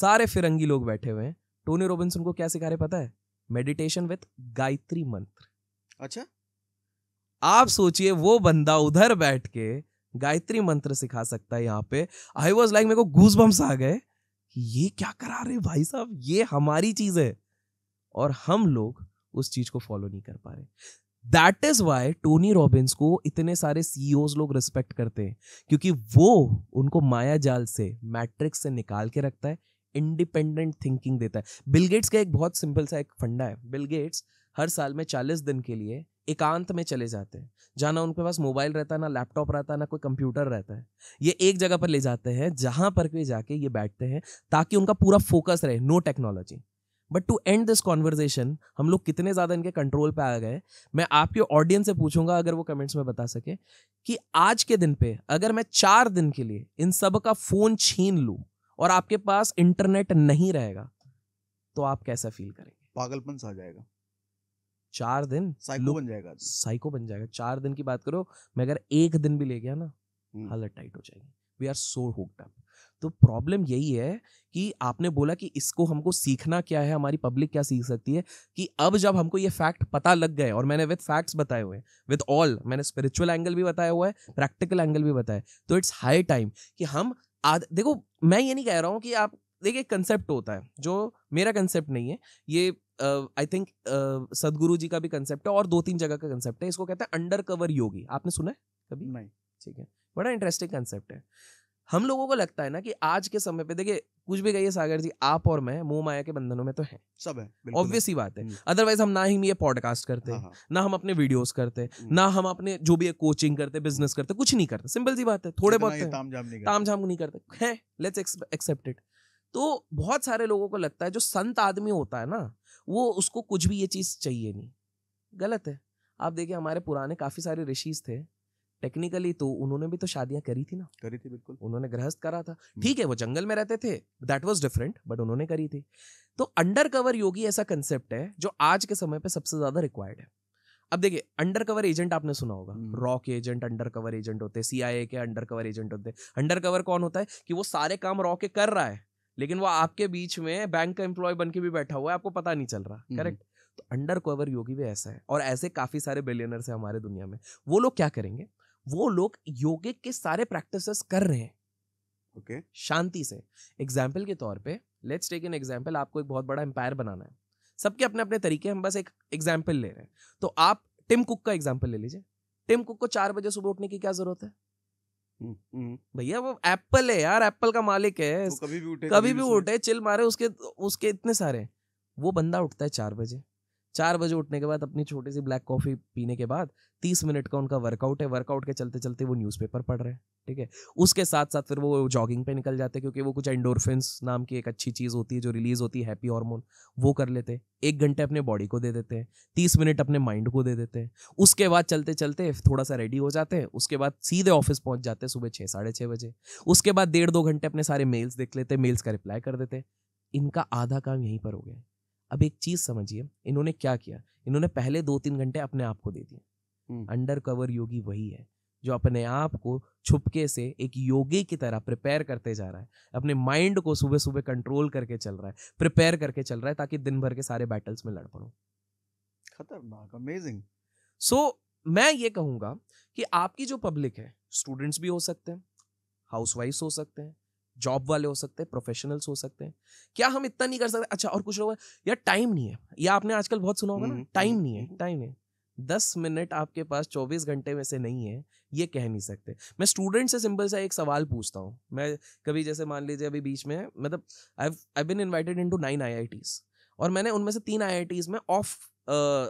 सारे फिरंगी लोग बैठे हुए हैं टोनी रॉबिन्स उनको क्या सिखा रहे पता है मेडिटेशन विथ गायत्री मंत्र अच्छा आप सोचिए वो बंदा उधर बैठ के गायत्री मंत्र सिखा सकता है यहाँ पे आई वॉज लाइक मेरे को घूस बम्स आ गए ये क्या करा रहे भाई साहब ये हमारी चीज है और हम लोग उस चीज को फॉलो नहीं कर पा रहे that is why Tony Robbins को इतने सारे सीईओ e लोग रिस्पेक्ट करते हैं क्योंकि वो उनको माया जाल से मैट्रिक्स से निकाल के रखता है इंडिपेंडेंट थिंकिंग देता है बिल गेट्स का एक बहुत सिंपल सा एक फंडा है बिल गेट्स हर साल में चालीस दिन के लिए एकांत में चले जाते हैं जहाँ ना उनके पास मोबाइल रहता है ना लैपटॉप रहता है ना कोई कंप्यूटर रहता है ये एक जगह पर ले जाते हैं जहाँ पर भी जाके ये बैठते हैं ताकि उनका पूरा फोकस रहे no technology but to end this conversation हम लोग कितने ज़्यादा इनके कंट्रोल पे आ गए मैं आपके ऑडियंस से पूछूंगा अगर वो कमेंट्स में बता सके कि आज के दिन पे अगर मैं चार दिन के लिए इन सब का फ़ोन छीन लूँ और आपके पास इंटरनेट नहीं रहेगा तो आप कैसा फील करेंगे पागलपन सा जाएगा चार दिन साइको बन जाएगा साइको बन जाएगा चार दिन की बात करो मैं अगर एक दिन भी ले गया ना हम्म। हालत टाइट हो जाएगी we are so hooked up तो प्रॉब्लम यही है कि आपने बोला कि इसको हमको सीखना क्या है हमारी पब्लिक क्या सीख सकती है कि अब जब हमको ये फैक्ट पता लग गए और मैंने विद फैक्ट्स बताए हुए विद ऑल मैंने स्पिरिचुअल एंगल भी बताया हुआ है प्रैक्टिकल एंगल भी बताया तो इट्स हाई टाइम कि हम आद, देखो मैं ये नहीं कह रहा हूँ कि आप देखिए कंसेप्ट होता है जो मेरा कंसेप्ट नहीं है ये आई थिंक सदगुरु जी का भी कंसेप्ट है और दो तीन जगह का कंसेप्ट है इसको कहते हैं अंडर कवर योगी आपने सुना है कभी नहीं ठीक है बड़ा इंटरेस्टिंग कंसेप्ट है हम लोगों को लगता है ना कि आज के समय पे देखिए कुछ भी कहिए सागर जी आप और मैं मोह माया के बंधनों में तो हैं सब है ऑब्वियस ही बात है अदरवाइज हम्म। हम ना ही ये पॉडकास्ट करते हाँ, हाँ। ना हम अपने वीडियोस करते हम्म। ना हम अपने जो भी है कोचिंग करते बिजनेस करते कुछ नहीं करते सिंपल सी बात है थोड़े बहुत ताम झाम नहीं करते हैं लेट्स एक्सेप्ट इट तो बहुत सारे लोगों को लगता है जो संत आदमी होता है ना वो उसको कुछ भी ये चीज चाहिए नहीं गलत है आप देखिए हमारे पुराने काफी सारे ऋषि थे टेक्निकली तो उन्होंने भी तो शादियां करी थी ना करी थी बिल्कुल उन्होंने गृहस्थ करा था हम्म। ठीक है वो जंगल में रहते थे दैट वॉज डिफरेंट बट उन्होंने करी थी तो अंडर कवर योगी ऐसा कंसेप्ट है जो आज के समय पे सबसे ज्यादा रिक्वायर्ड है अब देखिए अंडर कवर एजेंट आपने सुना होगा rogue agent undercover agent होते हैं सीआईए के अंडर कवर एजेंट होते हैं अंडर कवर कौन होता है कि वो सारे काम रॉ के कर रहा है लेकिन वो आपके बीच में बैंक का एम्प्लॉय बन के भी बैठा हुआ है आपको पता नहीं चल रहा करेक्ट हम्म। तो अंडर कवर योगी भी ऐसा है और ऐसे काफी सारे बिलियनर्स है हमारे दुनिया में वो लोग क्या करेंगे वो लोग योगिक के सारे प्रैक्टिस कर रहे हैं ओके okay. शांति से एग्जाम्पल के तौर पे लेट्स टेक एन एग्जाम्पल आपको एक बहुत बड़ा एम्पायर बनाना है सबके अपने अपने तरीके हम बस एक एग्जाम्पल ले रहे हैं तो आप टिम कुक का एग्जाम्पल ले लीजिए टिम कुक को चार बजे सुबह उठने की क्या जरूरत है हम्म, हम्म। भैया वो एप्पल है यार एप्पल का मालिक है तो कभी भी उठे कभी, कभी भी, भी उठे चिल मारे उसके उसके इतने सारे वो बंदा उठता है चार बजे चार बजे उठने के बाद अपनी छोटी सी ब्लैक कॉफ़ी पीने के बाद तीस मिनट का उनका वर्कआउट है वर्कआउट के चलते चलते वो न्यूज़पेपर पढ़ रहे हैं ठीक है उसके साथ साथ फिर वो जॉगिंग पे निकल जाते हैं क्योंकि वो कुछ एंडोरफिनस नाम की एक अच्छी चीज़ होती है जो रिलीज़ होती है हैप्पी हार्मोन वो कर लेते हैं एक घंटे अपने बॉडी को दे देते हैं तीस मिनट अपने माइंड को दे देते हैं उसके बाद चलते चलते थोड़ा सा रेडी हो जाते हैं उसके बाद सीधे ऑफिस पहुंच जाते हैं सुबह छः साढ़े छः बजे उसके बाद डेढ़ दो घंटे अपने सारे मेल्स देख लेते हैं मेल्स का रिप्लाई कर देते हैं इनका आधा काम यहीं पर हो गया अब एक चीज समझिए इन्होंने क्या किया इन्होंने पहले दो तीन घंटे अपने आप को दे दिए अंडर कवर योगी वही है जो अपने आप को छुपके से एक योगी की तरह प्रिपेयर करते जा रहा है अपने माइंड को सुबह सुबह कंट्रोल करके चल रहा है प्रिपेयर करके चल रहा है ताकि दिन भर के सारे बैटल्स में लड़ पड़ो खतरनाक अमेजिंग सो मैं ये कहूंगा कि आपकी जो पब्लिक है स्टूडेंट्स भी हो सकते हैं हाउसवाइफ्स हो सकते हैं जॉब वाले हो सकते हैं प्रोफेशनल्स हो सकते हैं क्या हम इतना नहीं कर सकते अच्छा और कुछ लोग यार टाइम नहीं है या आपने आजकल बहुत सुना होगा ना टाइम हम्म, हम्म, नहीं है टाइम हम्म। है दस मिनट आपके पास चौबीस घंटे में से नहीं है ये कह नहीं सकते मैं स्टूडेंट से सिंपल सा एक सवाल पूछता हूँ मैं कभी जैसे मान लीजिए अभी बीच में मतलब I I been invited in two nine I और मैंने उनमें से तीन आई में ऑफ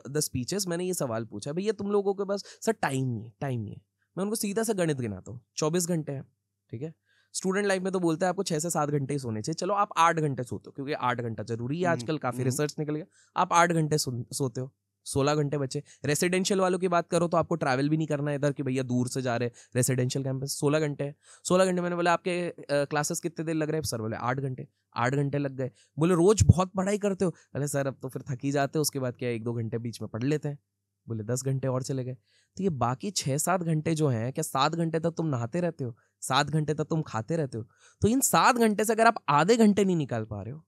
द स्पीचेस मैंने ये सवाल पूछा भैया तुम लोगों के पास सर टाइम नहीं है टाइम नहीं है मैं उनको सीधा सा गणित गिनाता हूँ चौबीस घंटे हैं ठीक है स्टूडेंट लाइफ में तो बोलते हैं आपको छः से सात घंटे ही सोने चाहिए चलो आप आठ घंटे सोते हो क्योंकि आठ घंटा जरूरी है हम्म, आजकल काफ़ी रिसर्च हम्म। निकल गया आप आठ घंटे सोते हो सोलह घंटे बचे रेसिडेंशियल वालों की बात करो तो आपको ट्रैवल भी नहीं करना है इधर कि भैया दूर से जा रहे रेसिडेंशियल कैंपस सोलह घंटे है सोलह घंटे मैंने बोला आपके क्लासेस कितने देर लग रहे हैं सर बोले आठ घंटे आठ घंटे लग गए बोले रोज बहुत पढ़ाई करते हो अरे सर अब तो फिर थकी जाते हो उसके बाद क्या एक दो घंटे बीच में पढ़ लेते हैं बोले दस घंटे और चले गए तो ये बाकी छः सात घंटे जो हैं क्या सात घंटे तक तुम नहाते रहते हो सात घंटे तक तुम खाते रहते हो तो इन सात घंटे से अगर आप आधे घंटे नहीं निकाल पा रहे हो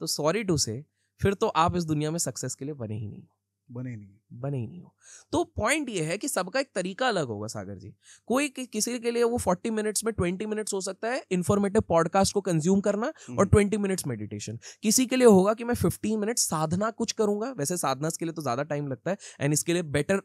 तो सॉरी टू से फिर तो आप इस दुनिया में सक्सेस के लिए बने ही नहीं हो बने नहीं बने ही नहीं हो तो पॉइंट ये है कि सबका एक तरीका अलग होगा सागर जी कोई कि, किसी के लिए वो फोर्टी मिनट्स में ट्वेंटी मिनट्स हो सकता है इन्फॉर्मेटिव पॉडकास्ट को कंज्यूम करना हम्म। और ट्वेंटी मिनट्स मेडिटेशन किसी के लिए होगा कि मैं फिफ्टीन मिनट्स साधना कुछ करूंगा वैसे साधना के लिए तो ज़्यादा टाइम लगता है एंड इसके लिए बेटर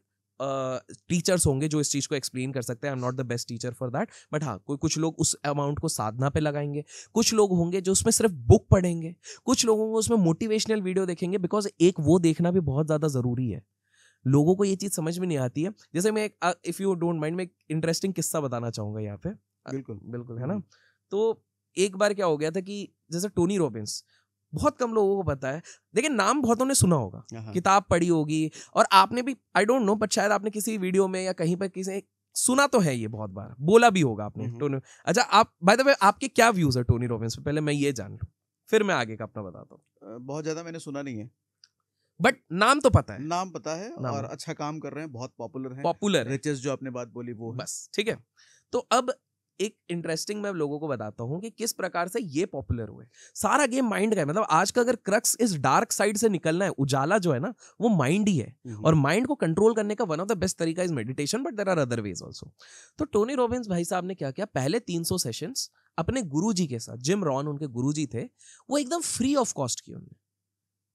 टीचर्स होंगे जो इस चीज़ को एक्सप्लेन कर सकते हैं I am not the best teacher for that but हाँ कोई कुछ लोग उस अमाउंट को साधना पे लगाएंगे कुछ लोग होंगे जो उसमें सिर्फ बुक पढ़ेंगे कुछ लोगों को उसमें मोटिवेशनल वीडियो देखेंगे बिकॉज एक वो देखना भी बहुत ज़्यादा ज़रूरी है लोगों को ये चीज़ समझ में नहीं आती है जैसे मैं एक इफ़ यू डोंट माइंड मैं एक इंटरेस्टिंग किस्सा बताना चाहूँगा यहाँ पे बिल्कुल बिल्कुल है ना हम्म। तो एक बार क्या हो गया था कि जैसे टोनी रॉबिन्स बहुत कम लोगों को पता है लेकिन नाम बहुतों ने सुना होगा हाँ, हाँ। किताब पढ़ी होगी और आपने भी आई डोंट नो बट शायद आपने किसी वीडियो में या कहीं पर किसी सुना तो है ये बहुत बार बोला भी होगा आपने टोनी हम्म, हम्म। अच्छा आप बाय द वे आपके क्या व्यूज है टोनी रॉबिन्स पे पहले मैं ये जान लू फिर मैं आगे का अपना बताता हूँ बहुत ज्यादा मैंने सुना नहीं है बट नाम तो पता है नाम पता है नाम और अच्छा काम कर रहे हैं बहुत पॉपुलर है पॉपुलर रिचेस जो आपने बात बोली वो बस ठीक है हाँ। तो अब एक इंटरेस्टिंग मैं लोगों को बताता हूँ कि किस प्रकार से ये पॉपुलर हुए सारा गेम माइंड का है मतलब आज का अगर क्रक्स इस डार्क साइड से निकलना है उजाला जो है ना वो माइंड ही है हम्म। और माइंड को कंट्रोल करने का वन ऑफ द बेस्ट तरीका is meditation but there are other ways also तो टोनी रॉबिन्स भाई साहब ने क्या किया पहले तीन सेशंस अपने गुरु के साथ जिम रॉन उनके गुरु थे वो एकदम फ्री ऑफ कॉस्ट किए उन्होंने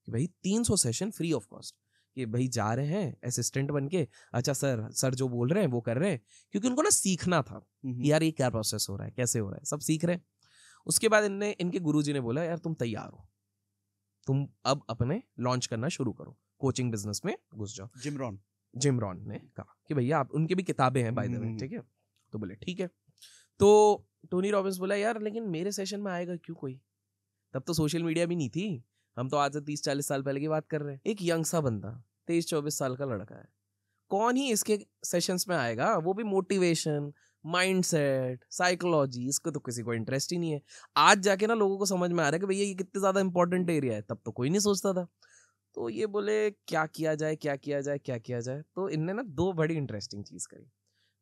कि भाई तीन सेशन फ्री ऑफ कॉस्ट कि भाई जा रहे हैं असिस्टेंट बन के अच्छा सर सर जो बोल रहे हैं वो कर रहे हैं क्योंकि उनको ना सीखना था हम्म, हम्म। यार ये क्या प्रोसेस हो रहा है कैसे हो रहा है सब सीख रहे हैं उसके बाद इनने इनके गुरु ने बोला यार तुम तैयार हो तुम अब अपने लॉन्च करना शुरू करो कोचिंग बिजनेस में घुस जाओ जिमरॉन जिमरॉन ने कहा कि भैया आप उनके भी किताबें हैं बाय द वे ठीक हम्म, है तो बोले ठीक है तो टोनी रॉबिन्स बोला यार लेकिन मेरे सेशन में आएगा क्यों कोई तब तो सोशल मीडिया भी नहीं थी हम तो आज से तीस चालीस साल पहले की बात कर रहे हैं एक यंग सा बंदा तेईस चौबीस साल का लड़का है कौन ही इसके सेशंस में आएगा वो भी मोटिवेशन माइंडसेट साइकोलॉजी इसको तो किसी को इंटरेस्ट ही नहीं है आज जाके ना लोगों को समझ में आ रहा है कि भैया ये कितने ज़्यादा इंपॉर्टेंट एरिया है तब तो कोई नहीं सोचता था तो ये बोले क्या किया जाए क्या किया जाए क्या किया जाए तो इनने ना दो बड़ी इंटरेस्टिंग चीज़ करी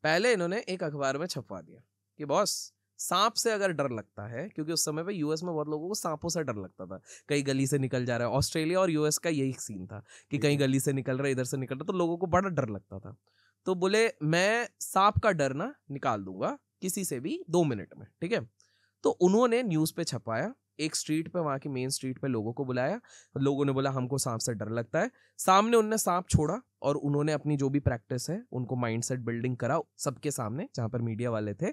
पहले इन्होंने एक अखबार में छपवा दिया कि बॉस सांप से अगर डर लगता है क्योंकि उस समय पे यूएस में बहुत लोगों को सांपों से डर लगता था कहीं गली से निकल जा रहा है ऑस्ट्रेलिया और यूएस का यही सीन था कि कहीं गली से निकल रहा है इधर से निकल रहा तो लोगों को बड़ा डर लगता था तो बोले मैं सांप का डर ना निकाल दूंगा किसी से भी दो मिनट में ठीक है तो उन्होंने न्यूज़ पे छपाया एक स्ट्रीट पे वहां की मेन स्ट्रीट पे लोगों को बुलाया लोगों ने बोला हमको सांप से डर लगता है सामने उनने सांप छोड़ा और उन्होंने अपनी जो भी प्रैक्टिस है उनको माइंडसेट बिल्डिंग करा सबके सामने जहां पर मीडिया वाले थे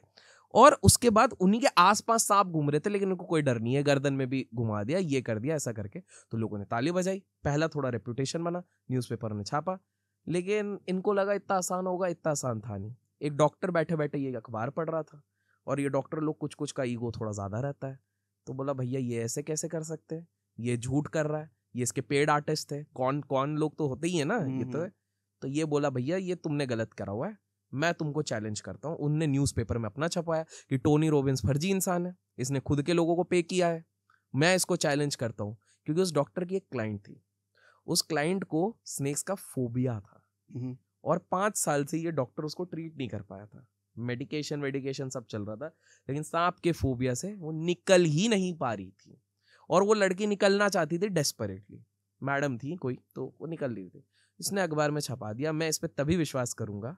और उसके बाद उन्हीं के आसपास सांप घूम रहे थे लेकिन उनको कोई डर नहीं है गर्दन में भी घुमा दिया ये कर दिया ऐसा करके तो लोगों ने ताली बजाई पहला थोड़ा रेपुटेशन बना न्यूज़पेपर ने छापा लेकिन इनको लगा इतना आसान होगा इतना आसान था नहीं एक डॉक्टर बैठे बैठे ये अखबार पढ़ रहा था और ये डॉक्टर लोग कुछ कुछ का ईगो थोड़ा ज़्यादा रहता है तो बोला भैया ये ऐसे कैसे कर सकते हैं ये झूठ कर रहा है ये इसके पेड आर्टिस्ट है कौन कौन लोग तो होते ही है ना ये तो हम्म, है हम्म। तो ये बोला भैया ये तुमने गलत करा हुआ है मैं तुमको चैलेंज करता हूँ उनने न्यूज़पेपर में अपना छपाया कि टोनी रॉबिन्स फर्जी इंसान है इसने खुद के लोगों को पे किया है मैं इसको चैलेंज करता हूँ क्योंकि उस डॉक्टर की एक क्लाइंट थी उस क्लाइंट को स्नेक्स का फोबिया था हम्म। और पाँच साल से ये डॉक्टर उसको ट्रीट नहीं कर पाया था मेडिकेशन वेडिकेशन सब चल रहा था लेकिन सांप के फोबिया से वो निकल ही नहीं पा रही थी और वो लड़की निकलना चाहती थी डेस्परेटली मैडम थी कोई तो वो निकल रही थी इसने अखबार में छपा दिया मैं इस पर तभी विश्वास करूंगा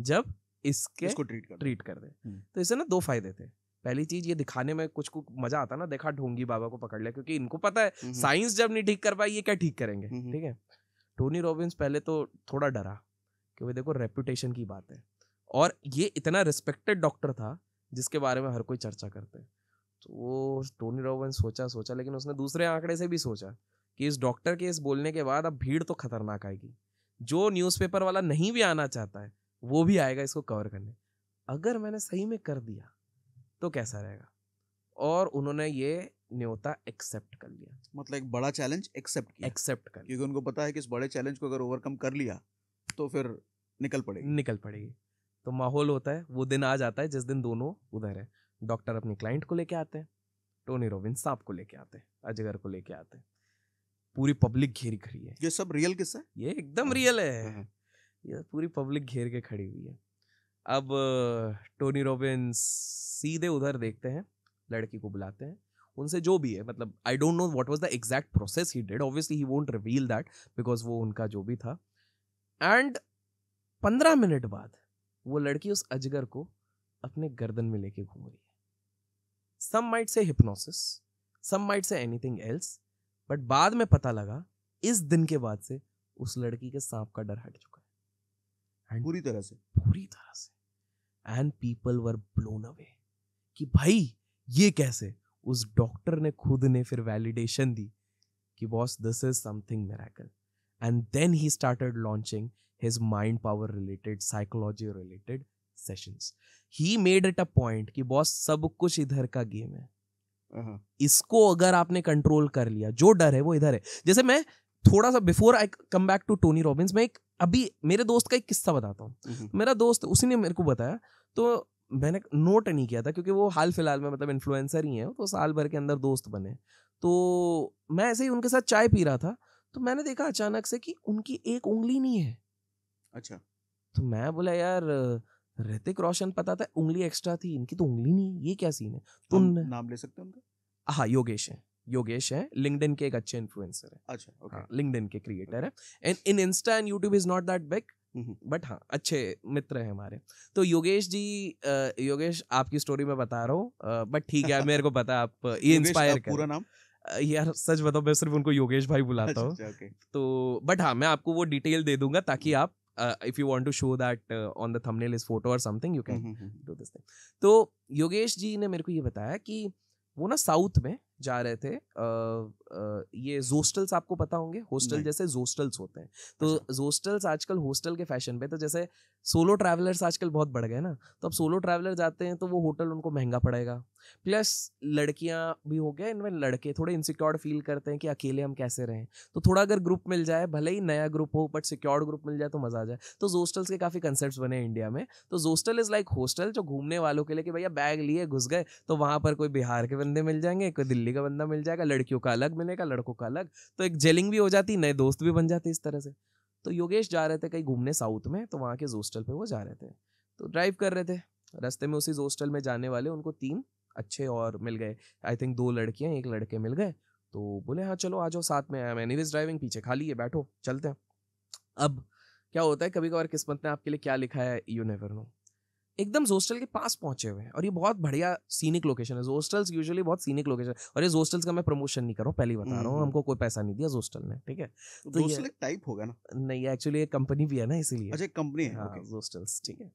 जब इसके इसको ट्रीट कर ट्रीट कर दे हम्म। तो इससे ना दो फायदे थे पहली चीज ये दिखाने में कुछ को मजा आता ना देखा ढोंगी बाबा को पकड़ लिया क्योंकि इनको पता है हम्म, हम्म। साइंस जब नहीं ठीक कर पाई ये क्या ठीक करेंगे ठीक है टोनी रॉबिन्स पहले तो थोड़ा डरा क्योंकि देखो रेपुटेशन की बात है और ये इतना रिस्पेक्टेड डॉक्टर था जिसके बारे में हर कोई चर्चा करते हैं तो वो टोनी रॉबिन्स सोचा सोचा लेकिन उसने दूसरे आंकड़े से भी सोचा कि इस डॉक्टर के इस बोलने के बाद अब भीड़ तो खतरनाक आएगी जो न्यूज़पेपर वाला नहीं भी आना चाहता है वो भी आएगा इसको कवर करने अगर मैंने सही में कर दिया तो कैसा रहेगा और उन्होंने ये न्योता एक्सेप्ट कर लिया मतलब एक बड़ा चैलेंज एक्सेप्ट किया एक्सेप्ट कर क्योंकि उनको पता है कि इस बड़े चैलेंज को अगर ओवरकम कर लिया तो फिर निकल पड़ेगी निकल पड़ेगी तो माहौल होता है वो दिन आ जाता है जिस दिन दोनों उधर है डॉक्टर अपने क्लाइंट को लेके आते हैं टोनी रोबिन सांप को लेके आते हैं अजगर को लेके आते हैं पूरी पब्लिक घेरी खड़ी है ये सब रियल किस्सा है ये एकदम रियल हाँ। है हाँ, हाँ। ये पूरी पब्लिक घेर के खड़ी हुई है अब टोनी रॉबिन्स सीधे उधर देखते हैं लड़की को बुलाते हैं उनसे जो भी है मतलब I don't know what was the exact process he did obviously he won't reveal that because वो उनका जो भी था एंड पंद्रह मिनट बाद वो लड़की उस अजगर को अपने गर्दन में लेके घूम रही है some might say hypnosis some might say anything else but बाद में पता लगा इस दिन के बाद से उस लड़की के सांप का डर हट चुका एंड पूरी तरह से पूरी तरह से and people were blown away कि भाई ये कैसे उस डॉक्टर ने खुद ने फिर वैलिडेशन दी कि boss this is something miracle and then he started launching his mind power related psychology related sessions he made it a point कि बॉस सब कुछ इधर का गेम है uh-huh. इसको अगर आपने कंट्रोल कर लिया जो डर है वो इधर है जैसे मैं थोड़ा सा before I come back to Tony Robbins मैं एक अभी मेरे दोस्त का एक किस्सा बताता हूँ हम्म। मेरा दोस्त उसी ने मेरे को बताया तो मैंने नोट नहीं किया था क्योंकि वो हाल फिलहाल में मतलब इन्फ्लुएंसर ही है तो साल भर के अंदर दोस्त बने तो मैं ऐसे ही उनके साथ चाय पी रहा था तो मैंने देखा अचानक से कि उनकी एक उंगली नहीं है अच्छा तो मैं बोला यार ऋतिक रोशन पता था उंगली एक्स्ट्रा थी इनकी तो उंगली नहीं है ये क्या सीन है तुम तो नाम ले सकते हो उनका हाँ योगेश है योगेश है लिंकडिन के एक अच्छे इन्फ्लुएंसर है अच्छा ओके हाँ, लिंकडिन के क्रिएटर है and in Insta and YouTube is not that big but हाँ अच्छे मित्र हैं हमारे तो योगेश जी योगेश आपकी स्टोरी में बता रहा हूँ बट ठीक है मेरे को पता आप ये इंस्पायर कर पूरा नाम यार सच बताओ मैं सिर्फ उनको योगेश भाई बुलाता अच्छा, हूँ अच्छा, तो बट हाँ मैं आपको वो डिटेल दे दूंगा ताकि mm-hmm. आप if you want to show that on the thumbnail is photo और something you can do this thing तो योगेश जी ने मेरे को ये बताया कि वो ना साउथ में जा रहे थे आ, आ, ये जोस्टल्स आपको पता होंगे हॉस्टल जैसे जोस्टल्स होते हैं तो अच्छा। जोस्टल्स आजकल हॉस्टल के फैशन पे तो जैसे सोलो ट्रैवलर्स आजकल बहुत बढ़ गए ना तो अब सोलो ट्रैवलर जाते हैं तो वो होटल उनको महंगा पड़ेगा प्लस लड़कियां भी हो गया इनमें लड़के थोड़े इनसिक्योर्ड फील करते हैं कि अकेले हम कैसे रहें तो थोड़ा अगर ग्रुप मिल जाए भले ही नया ग्रुप हो बट सिक्योर्ड ग्रुप मिल जाए तो मज़ा आ जाए तो जोस्टल्स के काफ़ी कंसेप्ट बने हैं इंडिया में तो जोस्टल इज़ लाइक हॉस्टल जो घूमने वालों के लिए कि भैया बैग लिए घुस गए तो वहाँ पर कोई बिहार के बंदे मिल जाएंगे कोई दिल्ली का बंदा मिल जाएगा लड़कियों का अलग मिलेगा लड़कों का अलग तो एक जेलिंग भी हो जाती नए दोस्त भी बन जाते इस तरह से तो योगेश जा रहे थे कहीं घूमने साउथ में तो वहाँ के जोस्टल पे वो जा रहे थे तो ड्राइव कर रहे थे रास्ते में उसी हॉस्टल में जाने वाले उनको तीन अच्छे और मिल गए आई थिंक दो लड़कियाँ एक लड़के मिल गए तो बोले हाँ चलो आ जाओ साथ में आई एम एनी ड्राइविंग पीछे खाली है बैठो चलते हैं अब क्या होता है कभी कभार किस्मत ने आपके लिए क्या लिखा है यू नेवर नो एकदम जोस्टल के पास पहुंचे हुए हैं और ये बहुत बढ़िया सीनिक लोकेशन है जोस्टल्स यूजुअली बहुत सीनिक लोकेशन और ये जोस्टल्स का मैं प्रमोशन नहीं कर रहा हूँ पहले बता रहा हूँ हम्म, हम्म। हमको कोई पैसा नहीं दिया जोस्टल ने ठीक है तो, तो ये एक टाइप होगा ना नहीं एक्चुअली एक कंपनी भी है ना इसीलिए अच्छा कंपनी है जोस्टल्स हाँ, ठीक है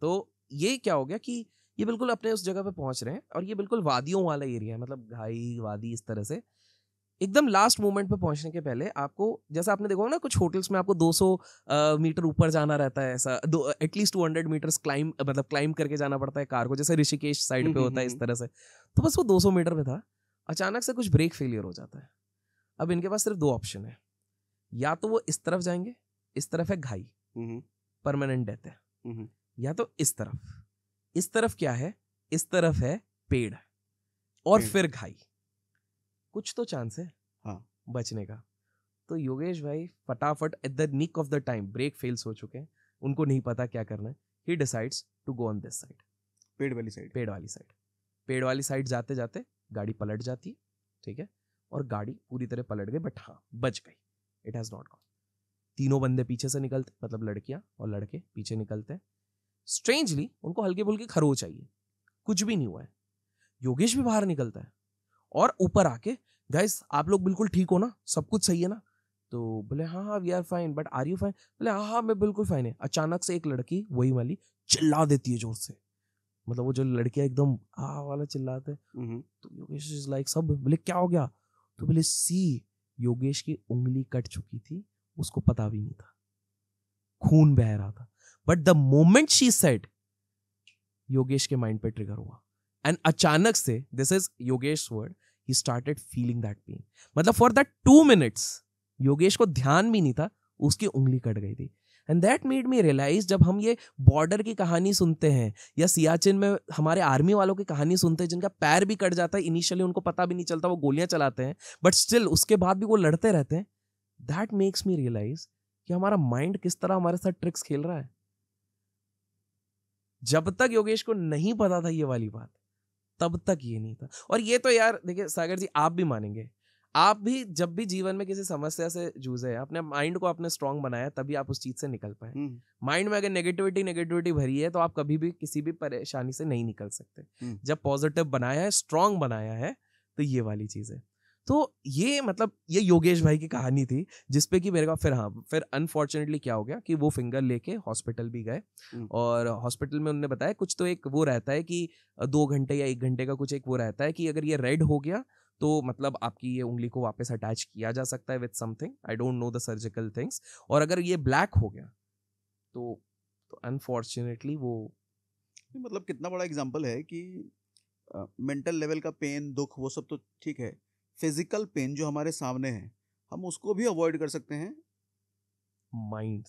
तो ये क्या हो गया कि ये बिल्कुल अपने उस जगह पे पहुंच रहे हैं और ये बिल्कुल वादियों वाला एरिया है मतलब घाई वादी इस तरह से एकदम लास्ट मोमेंट पे पहुंचने के पहले आपको जैसा आपने देखा ना कुछ होटल्स में आपको 200 सौ मीटर ऊपर जाना रहता है ऐसा दो at least two hundred metres climb मतलब क्लाइम करके जाना पड़ता है कार को जैसे ऋषिकेश साइड हम्म, पे हम्म, होता है इस हम्म। तरह से तो बस वो 200 मीटर पे था अचानक से कुछ ब्रेक फेलियर हो जाता है अब इनके पास सिर्फ दो ऑप्शन है या तो वो इस तरफ जाएंगे इस तरफ है घाई परमानेंट डेथ है या तो इस तरफ इस तरफ क्या है इस तरफ है पेड़ और फिर घाई कुछ तो चांस है हाँ बचने का तो योगेश भाई फटाफट at the nick of the time brake fails हो चुके हैं उनको नहीं पता क्या करना है he decides to go on this side पेड़ वाली साइड पेड़ वाली साइड पेड़ वाली साइड जाते जाते गाड़ी पलट जाती है ठीक है और गाड़ी पूरी तरह पलट गई बट हाँ बच गई इट हैज़ नॉट गॉन तीनों बंदे पीछे से निकलते मतलब लड़कियां और लड़के पीछे निकलते हैं स्ट्रेंजली उनको हल्के फुल्के खरो चाहिए कुछ भी नहीं हुआ है योगेश भी बाहर निकलता है और ऊपर आके गाइस आप लोग बिल्कुल ठीक हो ना सब कुछ सही है ना तो बोले हाँ हाँ we are fine but are you fine बोले हाँ हाँ मैं बिल्कुल फाइन है अचानक से एक लड़की वही वाली चिल्ला देती है जोर से मतलब वो जो लड़कियां एकदम आ वाला चिल्लाते हम्म। तो योगेश इज लाइक सब बोले क्या हो गया तो बोले सी योगेश की उंगली कट चुकी थी उसको पता भी नहीं था खून बह रहा था but the moment she said Yogesh के माइंड पे ट्रिगर हुआ एंड अचानक से this is Yogesh word he started feeling that pain मतलब for that two minutes Yogesh को ध्यान भी नहीं था उसकी उंगली कट गई थी and that made me realise जब हम ये बॉर्डर की कहानी सुनते हैं या सियाचिन में हमारे आर्मी वालों की कहानी सुनते हैं जिनका पैर भी कट जाता है इनिशियली उनको पता भी नहीं चलता वो गोलियां चलाते हैं बट स्टिल उसके बाद भी वो लड़ते रहते हैं दैट मेक्स मी रियलाइज कि हमारा माइंड किस तरह हमारे साथ ट्रिक्स खेल रहा है जब तक योगेश को नहीं पता था ये वाली बात तब तक ये नहीं था और ये तो यार देखिए सागर जी आप भी मानेंगे आप भी जब भी जीवन में किसी समस्या से जूझे अपने माइंड को आपने स्ट्रांग बनाया तभी आप उस चीज से निकल पाए माइंड में अगर नेगेटिविटी नेगेटिविटी भरी है तो आप कभी भी किसी भी परेशानी से नहीं निकल सकते जब पॉजिटिव बनाया है स्ट्रांग बनाया है तो ये वाली चीज है तो ये मतलब ये योगेश भाई की कहानी थी जिसपे कि मेरे का फिर हाँ फिर अनफॉर्चुनेटली क्या हो गया कि वो फिंगर लेके हॉस्पिटल भी गए और हॉस्पिटल में उन्होंने बताया कुछ तो एक वो रहता है कि दो घंटे या एक घंटे का कुछ एक वो रहता है कि अगर ये रेड हो गया तो मतलब आपकी ये उंगली को वापस अटैच किया जा सकता है with something I don't know the surgical things और अगर ये ब्लैक हो गया तो अनफॉर्चुनेटली तो वो मतलब कितना बड़ा एग्जाम्पल है कि मेंटल uh, लेवल का पेन दुख वो सब तो ठीक है फिजिकल पेन जो हमारे सामने है हम उसको भी अवॉइड कर सकते हैं माइंड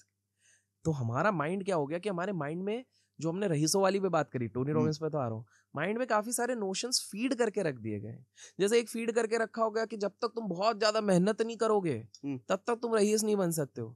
तो हमारा माइंड क्या हो गया कि हमारे माइंड में जो हमने रहीसो वाली पे बात करी टोनी रॉबिन्स हम्म। पे तो आ रहा हूँ माइंड में काफी सारे नोशन फीड करके रख दिए गए जैसे एक फीड करके रखा हो गया कि जब तक तुम बहुत ज्यादा मेहनत नहीं करोगे हम्म। तब तक तुम रहीस नहीं बन सकते हो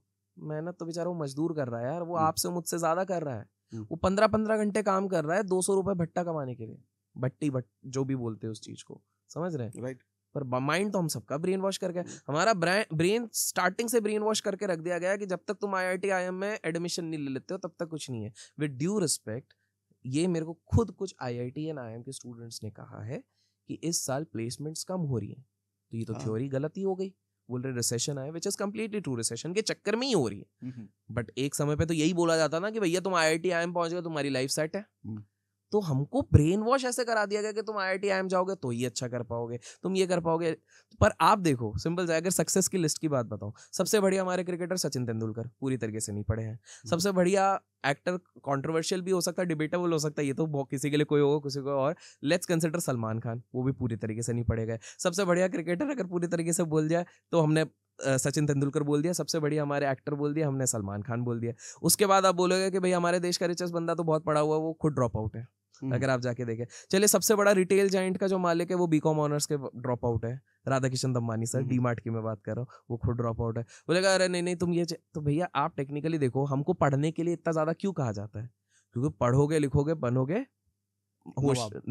मेहनत तो बेचारा वो मजदूर कर रहा है यार वो हम्म। आपसे मुझसे ज्यादा कर रहा है वो पंद्रह पंद्रह घंटे काम कर रहा है दो सौ रुपए भट्टा कमाने के लिए भट्टी भट जो भी बोलते हैं उस चीज को समझ रहे हैं राइट पर माइंड तो हम सबका ब्रेन वॉश करके हमारा ब्रेन स्टार्टिंग से ब्रेन वॉश करके रख दिया गया कि जब तक तुम I I T I M में एडमिशन नहीं ले लेते हो तब तक कुछ नहीं है विद ड्यू रिस्पेक्ट ये मेरे को खुद कुछ I I T and I I M students ने कहा है कि इस साल प्लेसमेंट्स कम हो रही हैं तो ये तो थ्योरी हाँ। गलत ही हो गई बोल रहे रिसेशन आए which is completely true recession के चक्कर में ही हो रही है बट हम्म, हम्म। एक समय पे तो यही बोला जाता ना कि भैया तुम I I T I M पहुंच गए तुम्हारी लाइफ सेट है हम्म। तो हमको ब्रेन वॉश ऐसे करा दिया गया कि तुम आई आई एम जाओगे तो ही अच्छा कर पाओगे तुम ये कर पाओगे पर आप देखो सिंपल जाए अगर सक्सेस की लिस्ट की बात बताओ सबसे बढ़िया हमारे क्रिकेटर सचिन तेंदुलकर पूरी तरीके से नहीं पढ़े हैं हम्म। सबसे बढ़िया एक्टर कॉन्ट्रोवर्शियल भी हो सकता है डिबेटेबल हो सकता है ये तो बहुत किसी के लिए कोई होगा किसी को और लेट्स कंसिडर सलमान खान वो भी पूरी तरीके से नहीं पढ़े गए सबसे बढ़िया क्रिकेटर अगर पूरी तरीके से बोल जाए तो हमने सचिन तेंदुलकर बोल दिया सबसे बड़ी हमारे एक्टर बोल दिया हमने सलमान खान बोल दिया उसके बाद आप बोलोगे कि भाई हमारे देश का रिचर्स बंदा तो बहुत पड़ा हुआ वो खुद ड्रॉप आउट है हम्म। अगर आप जाके देखें चलिए सबसे बड़ा रिटेल जाइंट का जो मालिक है वो बी कॉम ऑनर्स के ड्रॉप आउट है Radha Kishan Damani sir D hmm. Mart की मैं बात कर रहा हूँ वो खुद ड्रॉप आउट है बोलेगा अरे नहीं नहीं तुम ये तो भैया आप टेक्निकली देखो हमको पढ़ने के लिए इतना ज़्यादा क्यों कहा जाता है क्योंकि पढ़ोगे लिखोगे बनोगे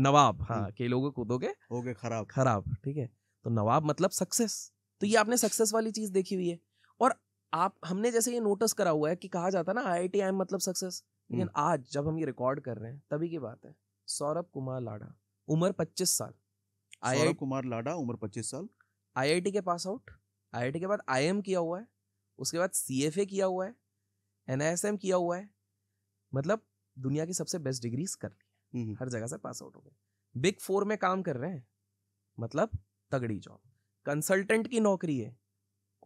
नवाब हाँ के हम्म। लोगों कूदोगे हो गए खराब खराब ठीक है तो नवाब मतलब सक्सेस तो ये आपने सक्सेस वाली चीज देखी हुई है और आप हमने जैसे ये नोटिस करा हुआ है कि कहा जाता है ना आई आई एम मतलब सक्सेस लेकिन आज जब हम ये रिकॉर्ड कर रहे हैं तभी की बात है सौरभ कुमार लाडा उम्र पच्चीस साल आई कुमार लाडा उम्र पच्चीस साल आई के पास आउट आई के बाद आई किया हुआ है उसके बाद सी किया हुआ है एन किया हुआ है मतलब दुनिया की सबसे बेस्ट डिग्रीज कर ली है हर जगह से पास आउट हो गए बिग फोर में काम कर रहे हैं मतलब तगड़ी जॉब कंसल्टेंट की नौकरी है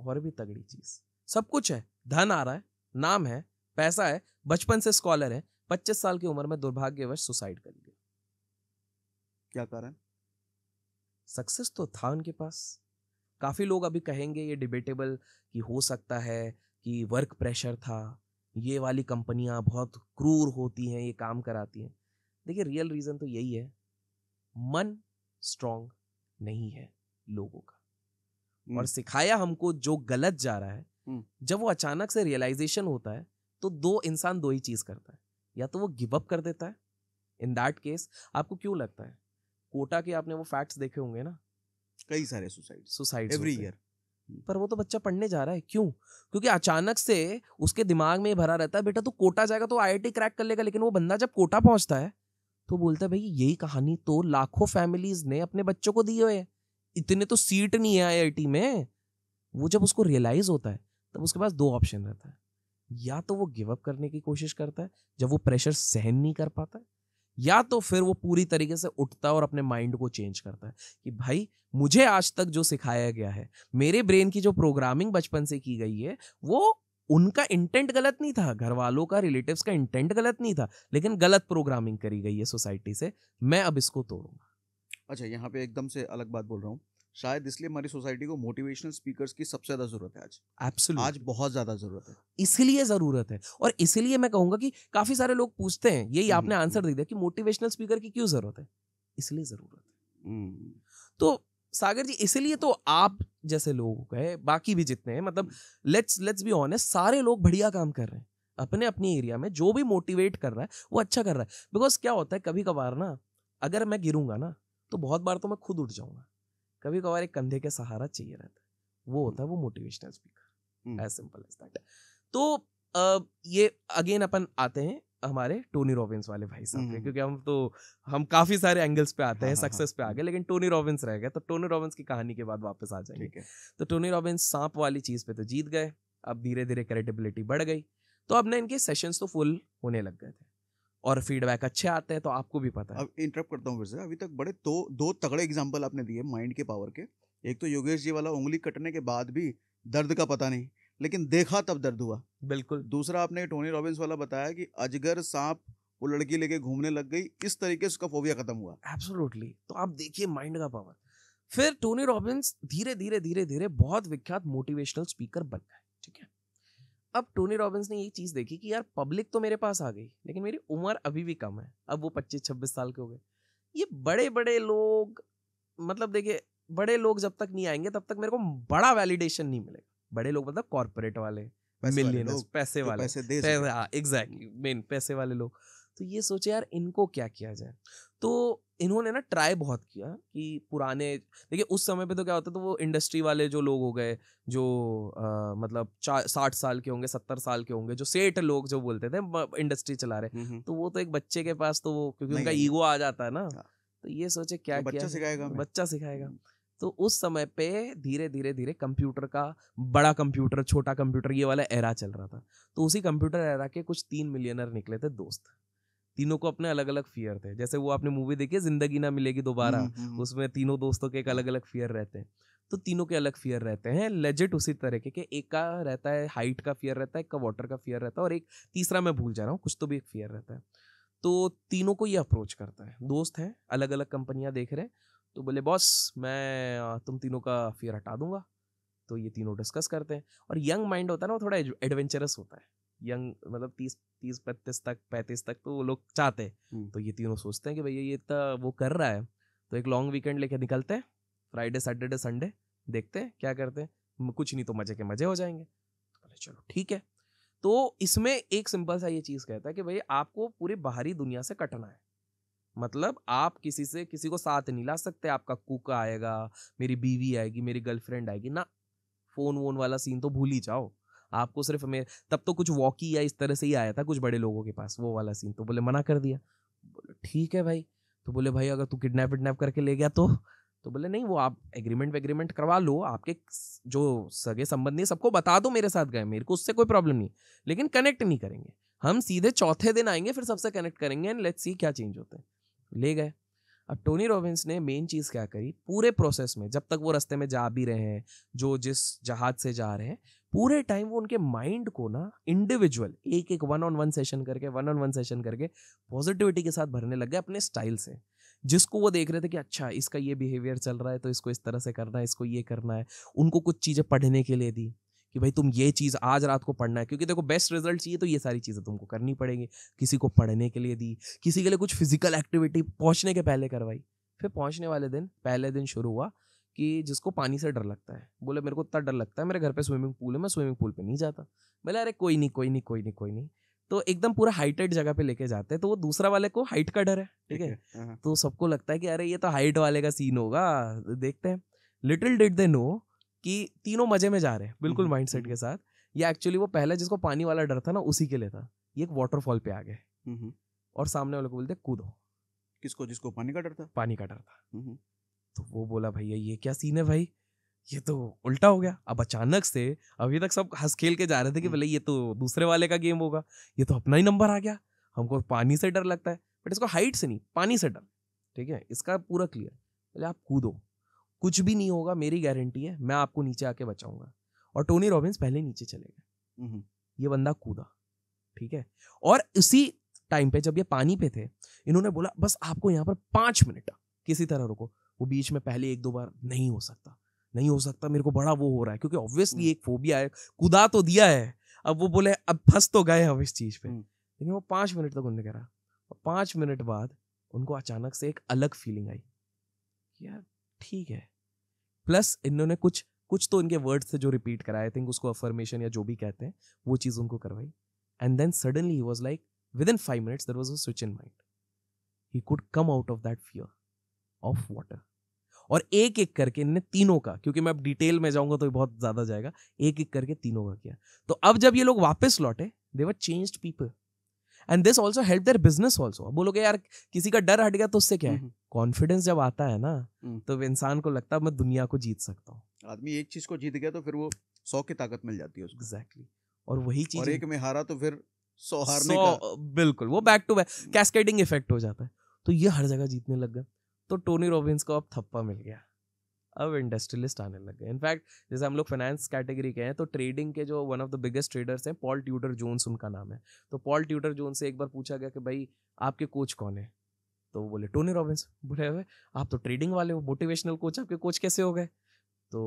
और भी तगड़ी चीज सब कुछ है धन आ रहा है नाम है पैसा है बचपन से स्कॉलर है पच्चीस साल की उम्र में दुर्भाग्यवश सुसाइड कर लिया क्या कारण सक्सेस तो था उनके पास काफी लोग अभी कहेंगे ये डिबेटेबल कि हो सकता है कि वर्क प्रेशर था ये वाली कंपनियां बहुत क्रूर होती हैं ये काम कराती हैं देखिए रियल रीजन तो यही है मन स्ट्रांग नहीं है लोगों का और सिखाया हमको जो गलत जा रहा है जब वो अचानक से रियलाइजेशन होता है तो दो इंसान दो ही चीज करता है या तो वो गिव अप कर देता है इन दैट केस आपको क्यों लगता है कोटा के आपने वो फैक्ट्स देखे होंगे ना कई सारे सुसाइड सुसाइड एवरी ईयर पर वो तो बच्चा पढ़ने जा रहा है क्यों क्योंकि अचानक से उसके दिमाग में भरा रहता है बेटा तू तो कोटा जाएगा तो आईआईटी क्रैक कर लेगा लेकिन वो बंदा जब कोटा पहुंचता है तो बोलता है भाई यही कहानी तो लाखों फैमिलीज ने अपने बच्चों को दी हुई है इतने तो सीट नहीं है आईआईटी में वो जब उसको रियलाइज होता है तब उसके पास दो ऑप्शन रहता है या तो वो गिव अप करने की कोशिश करता है जब वो प्रेशर सहन नहीं कर पाता है या तो फिर वो पूरी तरीके से उठता है और अपने माइंड को चेंज करता है कि भाई मुझे आज तक जो सिखाया गया है मेरे ब्रेन की जो प्रोग्रामिंग बचपन से की गई है वो उनका इंटेंट गलत नहीं था घर वालों का रिलेटिव्स का इंटेंट गलत नहीं था लेकिन गलत प्रोग्रामिंग करी गई है सोसाइटी से मैं अब इसको तोड़ूंगा अच्छा यहाँ पे एकदम से अलग बात बोल रहा हूँ शायद इसलिए हमारी सोसाइटी को मोटिवेशनल स्पीकर्स की सबसे ज्यादा जरूरत है आज Absolutely. आज बहुत ज्यादा जरूरत है इसलिए जरूरत है और इसलिए मैं कहूंगा कि काफी सारे लोग पूछते हैं यही हम्म, आपने आंसर हम्म, हम्म। दे दिया कि मोटिवेशनल स्पीकर की क्यों जरूरत है इसलिए जरूरत है तो सागर जी इसलिए तो आप जैसे लोग गए बाकी भी जितने हैं मतलब लेट्स लेट्स बी ऑनेस्ट सारे लोग बढ़िया काम कर रहे हैं अपने अपने एरिया में जो भी मोटिवेट कर रहा है वो अच्छा कर रहा है बिकॉज क्या होता है कभी कभार ना अगर मैं गिरूंगा ना तो बहुत बार तो मैं खुद उठ जाऊंगा कभी कभार एक कंधे के सहारा चाहिए रहता है वो होता है वो motivational speaker as simple as that तो आ, ये अगेन अपन आते हैं हमारे टोनी रॉबिन्स वाले भाई साहब के क्योंकि हम तो हम काफी सारे एंगल्स पे आते हाँ, हैं सक्सेस हाँ, हाँ। पे आ गए लेकिन टोनी रॉबिन्स रह गए तो टोनी रॉबिन्स की कहानी के बाद वापस आ जाएंगे तो टोनी रॉबिन्स सांप वाली चीज पे तो जीत गए अब धीरे धीरे क्रेडिबिलिटी बढ़ गई तो अब ना इनके सेशंस तो फुल होने लग गए थे और फीडबैक अच्छे आते हैं तो आपको भी पता है अब इंटरप्ट करता हूँ फिर से अभी तक बड़े दो दो तगड़े एग्जाम्पल आपने दिए माइंड के पावर के एक तो योगेश जी वाला उंगली कटने के बाद भी दर्द का पता नहीं लेकिन देखा तब दर्द हुआ बिल्कुल दूसरा आपने टोनी रॉबिन्स वाला बताया कि अजगर सांप वो लड़की लेके घूमने लग गई इस तरीके से उसका फोबिया खत्म हुआ एब्सोल्युटली तो आप देखिए माइंड का पावर फिर टोनी रॉबिन्स धीरे धीरे धीरे धीरे बहुत विख्यात मोटिवेशनल स्पीकर बन गए ठीक है अब टोनी रॉबिन्स ने ये चीज़ देखी कि यार पब्लिक तो मेरे पास आ गई लेकिन मेरी उम्र अभी भी कम है अब वो पच्चीस छब्बीस साल के हो गए ये बड़े बड़े लोग मतलब देखिए बड़े लोग जब तक नहीं आएंगे तब तक मेरे को बड़ा वैलिडेशन नहीं मिलेगा बड़े लोग मतलब कॉर्पोरेट वाले मिलियन पैसे वाले एग्जैक्टली मेन हाँ, पैसे वाले लोग तो ये सोचे यार इनको क्या किया जाए तो इन्होंने ना ट्राई बहुत किया कि पुराने देखिए उस समय पे तो क्या होता था वो इंडस्ट्री वाले जो लोग हो गए जो आ, मतलब साठ साल के होंगे सत्तर साल के होंगे जो सेठ लोग जो बोलते थे इंडस्ट्री चला रहे हम्म, हम्म। तो वो तो एक बच्चे के पास तो वो क्योंकि उनका ईगो आ जाता है ना हाँ। तो ये सोचे क्या तो बच्चा सिखाएगा बच्चा सिखाएगा हम्म। तो उस समय पे धीरे धीरे धीरे कंप्यूटर का बड़ा कंप्यूटर छोटा कंप्यूटर ये वाला एरा चल रहा था तो उसी कंप्यूटर एरा के कुछ तीन मिलियनर निकले थे दोस्त तीनों को अपने अलग अलग फियर थे जैसे वो आपने मूवी देखी है जिंदगी ना मिलेगी दोबारा हम्म, हम्म, हम्म। उसमें तीनों दोस्तों के एक अलग अलग फियर रहते हैं तो तीनों के अलग फियर रहते हैं लेजिट उसी तरह के एक का रहता है हाइट का फियर रहता है एक का वाटर का फियर रहता है और एक तीसरा मैं भूल जा रहा हूँ कुछ तो भी एक फियर रहता है तो तीनों को ये अप्रोच करता है दोस्त हैं अलग अलग कंपनियाँ देख रहे हैं तो बोले बॉस मैं तुम तीनों का फियर हटा दूंगा तो ये तीनों डिस्कस करते हैं और यंग माइंड होता है ना वो थोड़ा एडवेंचरस होता है यंग मतलब तीस तीस बत्तीस तक पैंतीस तक तो वो लोग चाहते हैं हम्म। तो ये तीनों सोचते हैं कि भैया ये इतना वो कर रहा है तो एक लॉन्ग वीकेंड लेके निकलते हैं फ्राइडे सैटरडे संडे देखते हैं क्या करते हैं कुछ नहीं तो मजे के मजे हो जाएंगे तो बोले चलो ठीक है तो इसमें एक सिंपल सा ये चीज़ कहता है कि भाई आपको पूरे बाहरी दुनिया से कटना है मतलब आप किसी से किसी को साथ नहीं ला सकते आपका कुक आएगा मेरी बीवी आएगी मेरी गर्लफ्रेंड आएगी ना फोन वोन वाला सीन तो भूल ही जाओ आपको सिर्फ हमें तब तो कुछ वॉकी या इस तरह से ही आया था कुछ बड़े लोगों के पास वो वाला सीन तो बोले मना कर दिया बोले ठीक है भाई तो बोले भाई अगर तू किडनैप विडनैप करके ले गया तो तो बोले नहीं वो आप एग्रीमेंट वेग्रीमेंट करवा लो आपके जो सगे संबंधी सबको बता दो मेरे साथ गए मेरे को उससे कोई प्रॉब्लम नहीं लेकिन कनेक्ट नहीं करेंगे हम सीधे चौथे दिन आएंगे फिर सबसे कनेक्ट करेंगे एंड लेट्स सी क्या चेंज होते हैं ले गए अब टोनी रॉबिन्स ने मेन चीज़ क्या करी पूरे प्रोसेस में जब तक वो रस्ते में जा भी रहे हैं जो जिस जहाज से जा रहे हैं पूरे टाइम वो उनके माइंड को ना इंडिविजुअल एक एक वन ऑन वन सेशन करके वन ऑन वन सेशन करके पॉजिटिविटी के साथ भरने लग गए अपने स्टाइल से जिसको वो देख रहे थे कि अच्छा इसका ये बिहेवियर चल रहा है तो इसको इस तरह से करना है इसको ये करना है उनको कुछ चीज़ें पढ़ने के लिए दी कि भाई तुम ये चीज़ आज रात को पढ़ना है क्योंकि देखो बेस्ट रिजल्ट चाहिए तो ये सारी चीज़ें तुमको करनी पड़ेंगी किसी को पढ़ने के लिए दी किसी के लिए कुछ फिजिकल एक्टिविटी पहुँचने के पहले करवाई फिर पहुँचने वाले दिन पहले दिन शुरू हुआ कि जिसको पानी से डर लगता है बोले मेरे को इतना डर लगता है मेरे घर पे स्विमिंग पूल है मैं स्विमिंग पूल पे नहीं जाता बोले अरे कोई नहीं कोई नहीं कोई नहीं कोई नहीं तो एकदम पूरा हाइटेड जगह पे लेके जाते हैं तो वो दूसरा वाले को हाइट का डर है ठीक है हाँ। तो सबको लगता है कि अरे ये तो हाइट वाले का सीन होगा देखते हैं लिटिल डिड दे नो कि तीनों मजे में जा रहे हैं बिल्कुल माइंड हम्म, सेट हम्म। के साथ ये एक्चुअली वो पहले जिसको पानी वाला डर था ना उसी के लिए था ये एक वाटरफॉल पे आ गए हम्म, और सामने वाले को बोलते कूदो किसको जिसको पानी का डर था पानी का डर था तो वो बोला भैया ये क्या सीन है भाई ये तो उल्टा हो गया अब अचानक से अभी तक सब हंस खेल के जा रहे थे कि हम्म। भले ये तो दूसरे वाले का गेम होगा ये तो अपना ही नंबर आ गया हमको पानी से डर लगता है बट इसको हाइट से नहीं पानी से डर ठीक है इसका पूरा क्लियर पहले आप कूदो कुछ भी नहीं होगा मेरी गारंटी है मैं आपको नीचे आके बचाऊंगा और टोनी रॉबिन्स पहले नीचे चले गए हम्म, हम्म। ये बंदा कूदा ठीक है और इसी टाइम पे जब ये पानी पे थे इन्होंने बोला बस आपको यहाँ पर पाँच मिनट किसी तरह रुको वो बीच में पहले एक दो बार नहीं हो सकता नहीं हो सकता मेरे को बड़ा वो हो रहा है क्योंकि ऑब्वियसली हम्म। एक फोबिया है कुदा तो दिया है अब वो बोले अब फंस तो गए हम इस चीज पे हम्म। लेकिन वो पांच मिनट तक उन्होंने करा और पांच मिनट बाद उनको अचानक से एक अलग फीलिंग आई यार ठीक है प्लस इन्होंने कुछ कुछ तो इनके वर्ड्स से जो रिपीट कराया आई थिंक उसको अफर्मेशन या जो भी कहते हैं वो चीज़ उनको करवाई and then suddenly he was like within five minutes there was a switch in mind he could come out of that fear of water और एक एक करके इनने तीनों का क्योंकि मैं अब डिटेल में जाऊंगा तो ये बहुत ज्यादा जाएगा एक एक करके तीनों का किया तो अब जब ये लोग वापस लौटे they were change people and this also help their business also अब बोलोगे यार किसी का डर हट गया तो उससे क्या है कॉन्फिडेंस जब आता है ना हम्म। तो इंसान को लगता है मैं दुनिया को जीत सकता हूँ आदमी एक चीज को जीत गया तो फिर वो सौ की ताकत मिल जाती है एग्जैक्टली exactly. और वही चीज एक में हारा तो फिर सौ हारने सौ, का बिल्कुल वो back to back cascading effect हो जाता है तो ये हर जगह जीतने लग गया तो टोनी रॉबिन्स को अब थप्पा मिल गया अब इंडस्ट्रियलिस्ट आने लग गए इनफैक्ट जैसे हम लोग फाइनेंस कैटेगरी के हैं तो ट्रेडिंग के जो one of the biggest traders हैं पॉल ट्यूटर जोन्स उनका नाम है तो पॉल ट्यूटर जोन से एक बार पूछा गया कि भाई आपके कोच कौन है तो बोले टोनी रॉबिन्स बोले हुए आप तो ट्रेडिंग वाले हो मोटिवेशनल कोच आपके कोच कैसे हो गए तो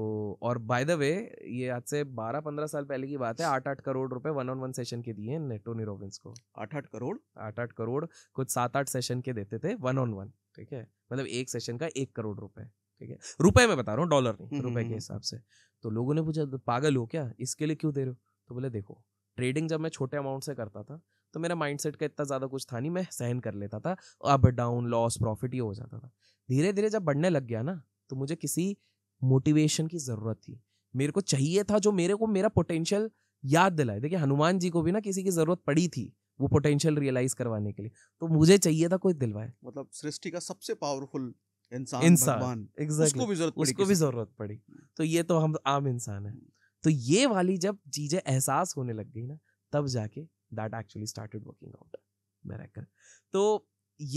और बाय द वे ये आज से बारह पंद्रह साल पहले की बात है आठ आठ करोड़ रुपए वन ऑन वन सेशन के दिए टोनी रॉबिन्स को आठ आठ करोड़ आठ आठ करोड़ कुछ सात आठ सेशन के देते थे वन ऑन वन ठीक है मतलब एक सेशन का एक करोड़ रुपए ठीक है रुपए में बता रहा हूँ डॉलर नहीं हम्म, रुपए के हम्म, हम्म। हिसाब से तो लोगों ने पूछा तो पागल हो क्या इसके लिए क्यों दे रहे हो तो बोले देखो ट्रेडिंग जब मैं छोटे अमाउंट से करता था तो मेरा माइंडसेट का इतना ज़्यादा कुछ था नहीं मैं सहन कर लेता था अप डाउन लॉस प्रॉफिट ये हो जाता था धीरे धीरे जब बढ़ने लग गया ना तो मुझे किसी मोटिवेशन की ज़रूरत थी मेरे को चाहिए था जो मेरे को मेरा पोटेंशियल याद दिलाए देखिए हनुमान जी को भी ना किसी की ज़रूरत पड़ी थी वो पोटेंशियल रियलाइज करवाने के लिए तो मुझे चाहिए था कोई दिलवाए मतलब सृष्टि का सबसे पावरफुल इंसान इंसान exactly. उसको भी जरूरत उसको भी जरूरत पड़ी तो ये तो हम आम इंसान है तो ये वाली जब चीजें एहसास होने लग गई ना तब जाके that actually started working out मेरा तो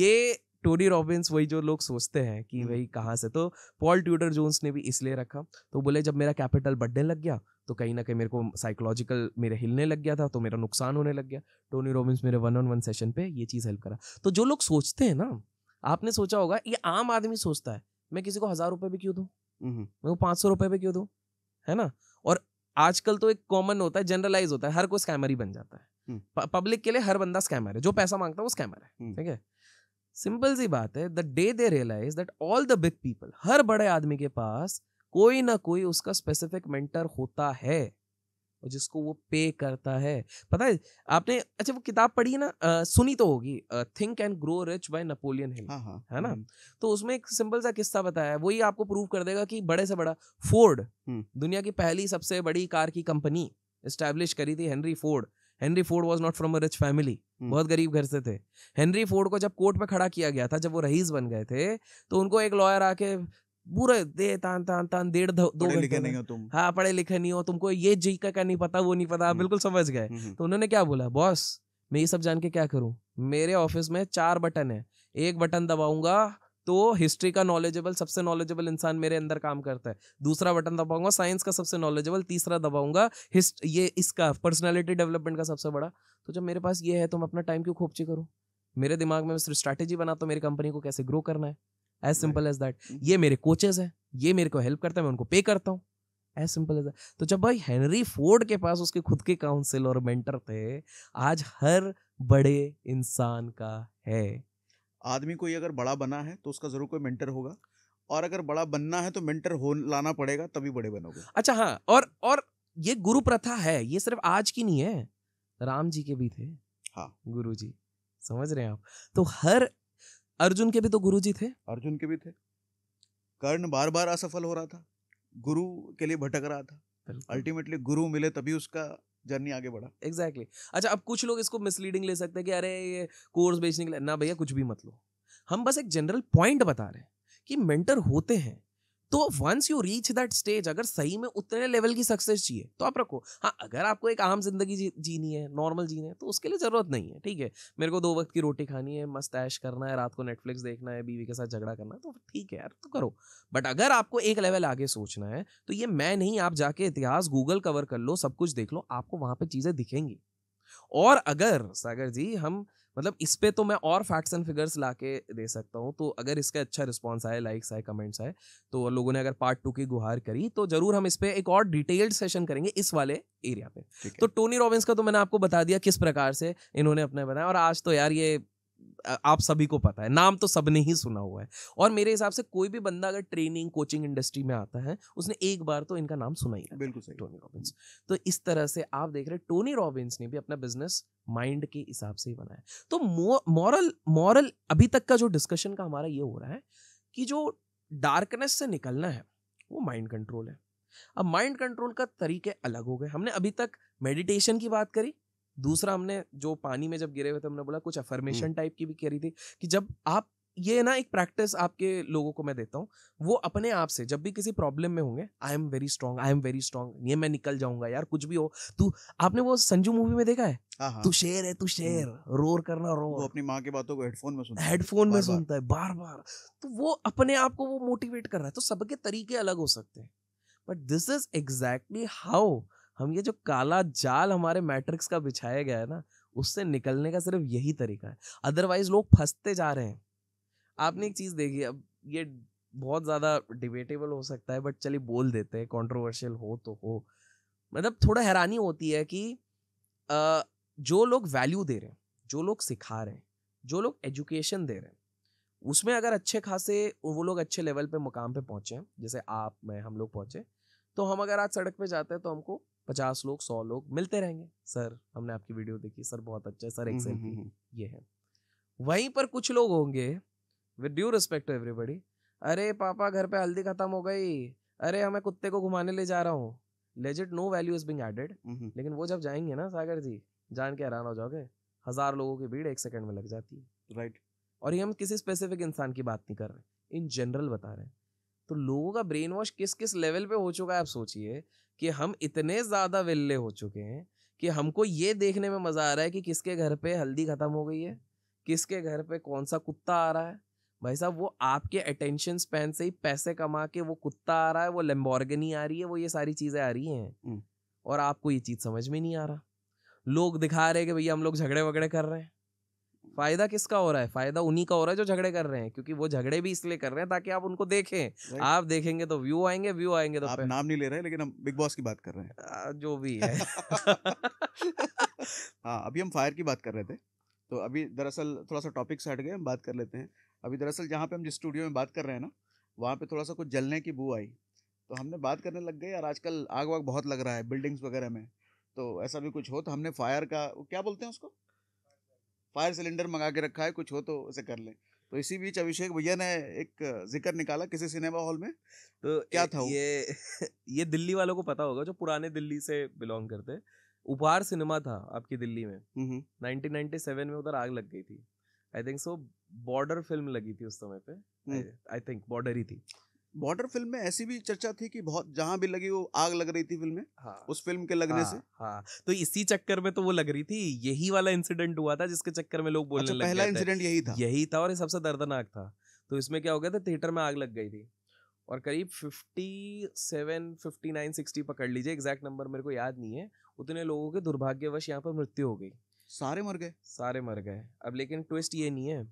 ये टोनी रॉबिन्स वही जो लोग सोचते हैं कि हम्म। वही कहाँ से तो पॉल ट्यूडर जोन्स ने भी इसलिए रखा तो बोले जब मेरा कैपिटल बढ़ने लग गया तो कहीं ना कहीं मेरे को साइकोलॉजिकल मेरे हिलने लग गया था तो मेरा नुकसान होने लग गया टोनी रॉबिन्स मेरे वन ऑन वन सेशन पे ये चीज़ हेल्प करा तो जो लोग सोचते हैं ना आपने सोचा होगा ये आम आदमी सोचता है मैं किसी को हज़ार रुपये भी क्यों दूँ हम्म। मैं को पाँच सौ रुपये भी क्यों दूँ है ना और आजकल तो एक कॉमन होता है जनरलाइज होता है हर कोई स्कैमर ही बन जाता है हम्म। पब्लिक के लिए हर बंदा स्कैमर है जो पैसा मांगता है वो स्कैमर है हम्म। ठीक है सिंपल सी बात है the day they realise that all the big people हर बड़े आदमी के पास कोई ना कोई उसका स्पेसिफिक मेंटर होता है और जिसको वो पे करता है पता है आपने अच्छा वो किताब पढ़ी है ना आ, सुनी तो होगी Think and Grow Rich by Napoleon Hill है ना हम्म। तो उसमें एक सिंपल सा किस्सा बताया है वही आपको प्रूव कर देगा कि बड़े से बड़ा फोर्ड हम्म। दुनिया की पहली सबसे बड़ी कार की कंपनी स्टैब्लिश करी थी Henry Ford Henry Ford was not from a rich family बहुत गरीब घर से थे हेनरी फोर्ड को जब कोर्ट में खड़ा किया गया था जब वो रईस बन गए थे तो उनको एक लॉयर आके पूरे दे तान तान तान डेढ़ दो पढ़े लिखे नहीं हो तुम हाँ पढ़े लिखे नहीं हो तुमको ये जी का क्या नहीं पता वो नहीं पता हम्म। बिल्कुल समझ गए हम्म, हम्म। तो उन्होंने क्या बोला बॉस मैं ये सब जान के क्या करूँ मेरे ऑफिस में चार बटन है एक बटन दबाऊंगा तो हिस्ट्री का नॉलेजेबल सबसे नॉलेजेबल इंसान मेरे अंदर काम करता है दूसरा बटन दबाऊंगा साइंस का सबसे नॉलेजेबल तीसरा दबाऊंगा हिस्ट ये इसका पर्सनैलिटी डेवलपमेंट का सबसे बड़ा तो जब मेरे पास ये है तो मैं अपना टाइम क्यों खोपची करूँ मेरे दिमाग में स्ट्रेटेजी स्ट्रैटेजी तो मेरी कंपनी को कैसे ग्रो करना है एज सिंपल एज दैट ये मेरे कोचेज हैं ये मेरे को हेल्प करता है मैं उनको पे करता हूँ एज सिंपल एज तो जब भाई हेनरी फोर्ड के पास उसके खुद के काउंसिल और मेंटर थे आज हर बड़े इंसान का है आदमी कोई अगर बड़ा बना है तो उसका जरूर कोई मेंटर होगा और अगर बड़ा बनना है तो मेंटर हो लाना पड़ेगा तभी बड़े बनोगे अच्छा हाँ और और ये गुरु प्रथा है ये सिर्फ आज की नहीं है राम जी के भी थे हाँ गुरु जी समझ रहे हैं आप तो हर अर्जुन के भी तो गुरु थे अर्जुन के भी थे कर्ण बार बार असफल हो रहा था गुरु के लिए भटक रहा था अल्टीमेटली गुरु मिले तभी उसका जर्नी आगे बढ़ा एग्जैक्टली exactly. अच्छा अब कुछ लोग इसको मिसलीडिंग ले सकते हैं कि अरे ये कोर्स बेचने के लिए ना भैया कुछ भी मत लो हम बस एक जनरल पॉइंट बता रहे हैं कि मेंटर होते हैं तो once you reach that stage अगर सही में उतने लेवल की सक्सेस चाहिए तो आप रखो हाँ अगर आपको एक आम जिंदगी जी, जीनी है नॉर्मल जीनी है तो उसके लिए ज़रूरत नहीं है ठीक है मेरे को दो वक्त की रोटी खानी है मस्त ऐश करना है रात को नेटफ्लिक्स देखना है बीवी के साथ झगड़ा करना है तो ठीक है यार तो करो बट अगर आपको एक लेवल आगे सोचना है तो ये मैं नहीं आप जाके इतिहास गूगल कवर कर लो सब कुछ देख लो आपको वहां पर चीज़ें दिखेंगी और अगर सागर जी हम मतलब इस पर तो मैं और फैक्ट्स एंड फिगर्स ला के दे सकता हूँ तो अगर इसका अच्छा रिस्पॉन्स आए लाइक्स आए कमेंट्स आए तो लोगों ने अगर पार्ट टू की गुहार करी तो जरूर हम इस पर एक और डिटेल्ड सेशन करेंगे इस वाले एरिया पे तो टोनी रॉबिन्स का तो मैंने आपको बता दिया किस प्रकार से इन्होंने अपने बनाया और आज तो यार ये आप सभी को पता है नाम तो सबने ही सुना हुआ है और मेरे हिसाब से कोई भी बंदा अगर ट्रेनिंग कोचिंग इंडस्ट्री में आता है उसने एक बार तो इनका नाम सुना ही बिल्कुल सही टोनी रॉबिन्स तो इस तरह से आप देख रहे टोनी रॉबिन्स ने भी अपना बिजनेस माइंड के हिसाब से ही बनाया तो मॉरल मॉरल अभी तक का जो डिस्कशन का हमारा ये हो रहा है कि जो डार्कनेस से निकलना है वो माइंड कंट्रोल है अब माइंड कंट्रोल का तरीके अलग हो गए हमने अभी तक मेडिटेशन की बात करी दूसरा हमने जो पानी में जब गिरे हुए थे हमने बोला कुछ अफर्मेशन हम्म। टाइप की भी करी थी कि जब आप ये ना एक प्रैक्टिस आपके लोगों को मैं देता हूँ वो अपने आप से जब भी किसी प्रॉब्लम में होंगे I am very strong I am very strong ये मैं निकल जाऊंगा यार कुछ भी हो तू आपने वो संजू मूवी में देखा है हाँ, हाँ। तू शेर है तू शेर हम्म। रोर करना रो वो अपनी माँ की बातों को हेडफोन में सुनता है हेडफोन में सुनता है बार बार तो वो अपने आप को वो मोटिवेट कर रहा है तो सबके तरीके अलग हो सकते हैं but this is exactly how हम ये जो काला जाल हमारे मैट्रिक्स का बिछाया गया है ना उससे निकलने का सिर्फ यही तरीका है अदरवाइज लोग फंसते जा रहे हैं आपने एक चीज़ देखी अब ये बहुत ज़्यादा डिबेटेबल हो सकता है बट चलिए बोल देते हैं कॉन्ट्रोवर्शियल हो तो हो मतलब थोड़ा हैरानी होती है कि आ, जो लोग वैल्यू दे रहे हैं जो लोग सिखा रहे हैं जो लोग एजुकेशन दे रहे हैं उसमें अगर अच्छे खासे वो लोग अच्छे लेवल पे मुकाम पे पहुँचे जैसे आप मैं हम लोग पहुँचे तो हम अगर आज सड़क पे जाते हैं तो हमको पचास लोग सौ लोग मिलते रहेंगे सर हमने आपकी वीडियो देखी सर बहुत अच्छा है सर एक्सेल हम्म, हम्म, हम्म। ये है वहीं पर कुछ लोग होंगे with due respect to everybody अरे पापा घर पे हल्दी खत्म हो गई अरे हमें कुत्ते को घुमाने ले जा रहा हूँ legit no value is being added लेकिन वो जब जाएंगे ना सागर जी जान के हैरान हो जाओगे हजार लोगों की भीड़ एक सेकंड में लग जाती है राइट right. और ये हम किसी स्पेसिफिक इंसान की बात नहीं कर रहे इन जनरल बता रहे हैं तो लोगों का ब्रेन वॉश किस किस लेवल पे हो चुका है आप सोचिए कि हम इतने ज़्यादा विल्ले हो चुके हैं कि हमको ये देखने में मज़ा आ रहा है कि किसके घर पे हल्दी ख़त्म हो गई है किसके घर पे कौन सा कुत्ता आ रहा है भाई साहब वो आपके अटेंशन स्पैन से ही पैसे कमा के वो कुत्ता आ रहा है वो लेम्बॉर्गनी आ रही है वो ये सारी चीज़ें आ रही हैं हम्म। और आपको ये चीज़ समझ में नहीं आ रहा लोग दिखा रहे हैं कि भैया हम लोग झगड़े वगड़े कर रहे हैं फायदा किसका हो रहा है फायदा उन्हीं का हो रहा है जो झगड़े कर रहे हैं क्योंकि वो झगड़े भी इसलिए कर रहे हैं ताकि आप उनको देखें आप देखेंगे तो व्यू आएंगे व्यू आएंगे तो आप नाम नहीं ले रहे लेकिन हम बिग बॉस की बात कर रहे हैं जो भी है हाँ अभी हम फायर की बात कर रहे थे तो अभी दरअसल थोड़ा सा टॉपिक से हट गए हम बात कर लेते हैं अभी दरअसल जहाँ पे हम जिस स्टूडियो में बात कर रहे हैं ना वहाँ पे थोड़ा सा कुछ जलने की बू आई तो हमने बात करने लग गए और आजकल आग वाग बहुत लग रहा है बिल्डिंग्स वगैरह में तो ऐसा भी कुछ हो तो हमने फायर का क्या बोलते हैं उसको फायर सिलेंडर मंगा के रखा है कुछ हो तो उसे कर लें तो इसी बीच अभिषेक भैया ने एक जिक्र निकाला किसी सिनेमा हॉल में तो क्या था ये ये दिल्ली वालों को पता होगा जो पुराने दिल्ली से बिलोंग करते उपहार सिनेमा था आपकी दिल्ली में 1997 हम्म, हम्म। में उधर आग लग गई थी I think so border film लगी थी उस समय पे हम्म। आई थिंक बॉर्डर ही थी बॉर्डर फिल्म में ऐसी भी चर्चा थी कि बहुत जहां भी लगी वो आग लग रही थी फिल्म में हाँ, उस फिल्म के लगने हाँ, से हाँ, तो इसी चक्कर में तो वो लग रही थी यही वाला इंसिडेंट हुआ था जिसके चक्कर में लोग बोलने अच्छा, लग पहला इंसिडेंट यही था यही था और ये सबसे दर्दनाक था तो इसमें क्या हो गया था थिएटर में आग लग गई थी और करीब fifty seven fifty nine sixty पकड़ लीजिए एग्जैक्ट नंबर मेरे को याद नहीं है उतने लोगों के दुर्भाग्यवश यहाँ पर मृत्यु हो गई सारे मर गए सारे मर गए अब लेकिन ट्विस्ट ये नहीं है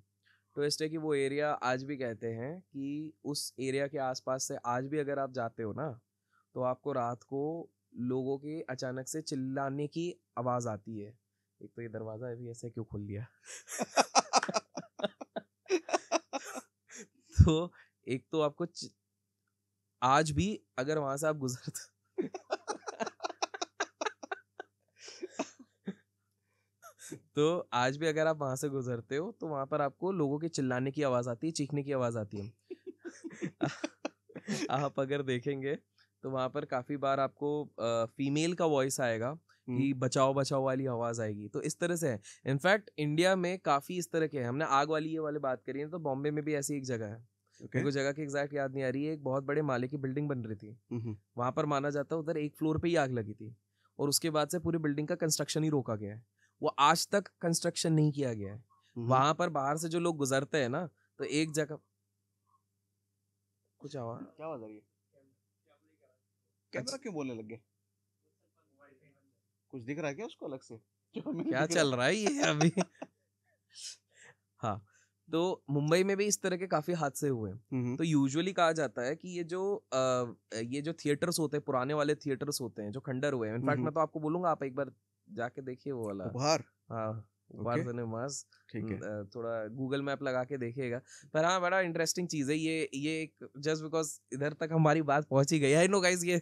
ट्विस्ट तो है कि वो एरिया आज भी कहते हैं कि उस एरिया के आसपास से आज भी अगर आप जाते हो ना तो आपको रात को लोगों के अचानक से चिल्लाने की आवाज़ आती है एक तो ये दरवाज़ा अभी ऐसे क्यों खुल दिया तो एक तो आपको आज भी अगर वहाँ से आप गुजरते तो आज भी अगर आप वहाँ से गुजरते हो तो वहाँ पर आपको लोगों के चिल्लाने की आवाज़ आती है चीखने की आवाज़ आती है आप अगर देखेंगे तो वहाँ पर काफ़ी बार आपको फीमेल का वॉइस आएगा कि बचाओ बचाओ वाली आवाज़ आएगी तो इस तरह से है इनफैक्ट इंडिया में काफ़ी इस तरह के हैं हमने आग वाली ये वाले बात करी है तो बॉम्बे में भी ऐसी एक जगह है okay. तो जगह की एग्जैक्ट याद नहीं आ रही है एक बहुत बड़े माले की बिल्डिंग बन रही थी वहां पर माना जाता है उधर एक फ्लोर पर ही आग लगी थी और उसके बाद से पूरी बिल्डिंग का कंस्ट्रक्शन ही रोका गया है वो आज तक कंस्ट्रक्शन नहीं किया गया है वहां पर बाहर से जो लोग गुजरते हैं ना तो एक जगह कुछ क्या है कैमरा अच्छा। क्यों बोलने लग गए कुछ दिख रहा है क्या उसको अलग से क्या चल रहा है ये अभी हाँ तो मुंबई में भी इस तरह के काफी हादसे हुए हैं तो यूजुअली कहा जाता है कि ये जो आ, ये जो थिएटर्स होते हैं पुराने वाले थिएटर्स होते हैं जो खंडर हुए हैं इनफैक्ट मैं तो आपको बोलूंगा आप एक बार जाके देखिए वो वाला उपहार हाँ उपहार okay. सिनेमास थोड़ा गूगल मैप लगा के देखिएगा पर हाँ बड़ा इंटरेस्टिंग चीज़ है ये ये एक जस्ट बिकॉज इधर तक हमारी बात पहुंच ही गई आई नो गाइस ये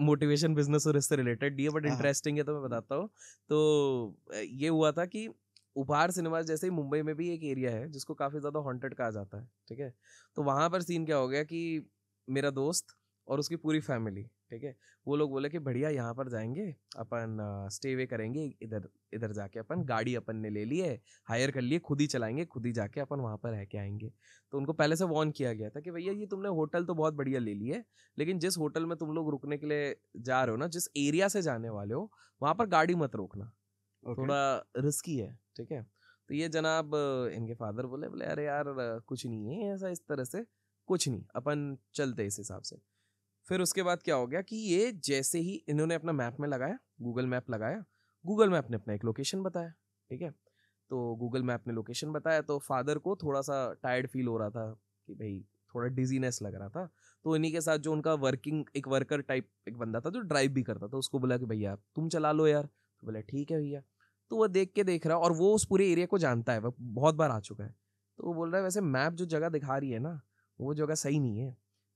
मोटिवेशन बिजनेस और इससे रिलेटेड ये बट इंटरेस्टिंग है तो मैं हम्म। बताता हूँ तो ये हुआ था कि उपहार सिनेमाज जैसे ही मुंबई में भी एक एरिया है जिसको काफ़ी ज़्यादा हॉन्टेड कहा जाता है ठीक है तो वहां पर सीन क्या हो गया कि मेरा दोस्त और उसकी पूरी फैमिली ठीक है वो लोग बोले कि बढ़िया यहाँ पर जाएंगे अपन स्टे वे करेंगे इधर इधर जाके अपन गाड़ी अपन ने ले ली है हायर कर लिए खुद ही चलाएंगे खुद ही जाके अपन वहाँ पर रह के आएंगे तो उनको पहले से वॉर्न किया गया था कि भैया ये तुमने होटल तो बहुत बढ़िया ले ली है लेकिन जिस होटल में तुम लोग रुकने के लिए जा रहे हो ना जिस एरिया से जाने वाले हो वहाँ पर गाड़ी मत रोकना okay. थोड़ा रिस्की है ठीक है तो ये जनाब इनके फादर बोले बोले अरे यार कुछ नहीं है ऐसा इस तरह से कुछ नहीं अपन चलते इस हिसाब से फिर उसके बाद क्या हो गया कि ये जैसे ही इन्होंने अपना मैप में लगाया गूगल मैप लगाया गूगल मैप ने अपना एक लोकेशन बताया ठीक है तो गूगल मैप ने लोकेशन बताया तो फादर को थोड़ा सा टायर्ड फील हो रहा था कि भाई थोड़ा डिजीनेस लग रहा था तो इन्हीं के साथ जो उनका वर्किंग एक वर्कर टाइप एक बंदा था जो ड्राइव भी करता था उसको बोला कि भैया तुम चला लो यार तो बोला ठीक है भैया तो वह देख के देख रहा और वो उस पूरे एरिया को जानता है वह बहुत बार आ चुका है तो वो बोल रहा है वैसे मैप जो जगह दिखा रही है ना वो जगह सही नहीं है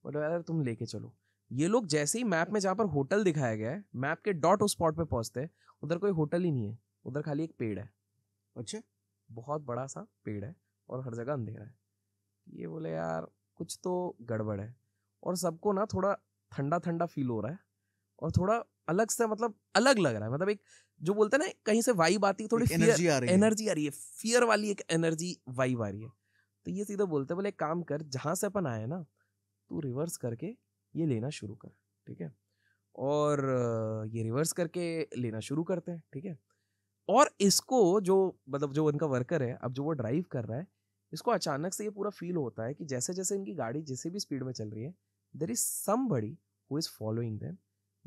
बोला यार तुम लेके चलो ये लोग जैसे ही मैप में जहाँ पर होटल दिखाया गया है मैप के डॉट उस स्पॉट पे पहुंचते हैं उधर कोई होटल ही नहीं है उधर खाली एक पेड़ है अच्छा बहुत बड़ा सा पेड़ है और हर जगह अंधेरा है ये बोले यार कुछ तो गड़बड़ है और सबको ना थोड़ा ठंडा ठंडा फील हो रहा है और थोड़ा अलग से मतलब अलग लग रहा है मतलब एक जो बोलते हैं ना कहीं से वाइब आती है थोड़ी एनर्जी आ रही है एनर्जी आ रही है फियर वाली एक एनर्जी वाइब आ रही है तो ये सीधा बोलते बोले काम कर जहाँ से अपन आए ना तू रिवर्स करके ये लेना शुरू कर ठीक है और ये रिवर्स करके लेना शुरू करते हैं ठीक है और इसको जो मतलब जो इनका वर्कर है अब जो वो ड्राइव कर रहा है इसको अचानक से ये पूरा फील होता है कि जैसे जैसे इनकी गाड़ी जिस भी स्पीड में चल रही है देर is somebody who is following them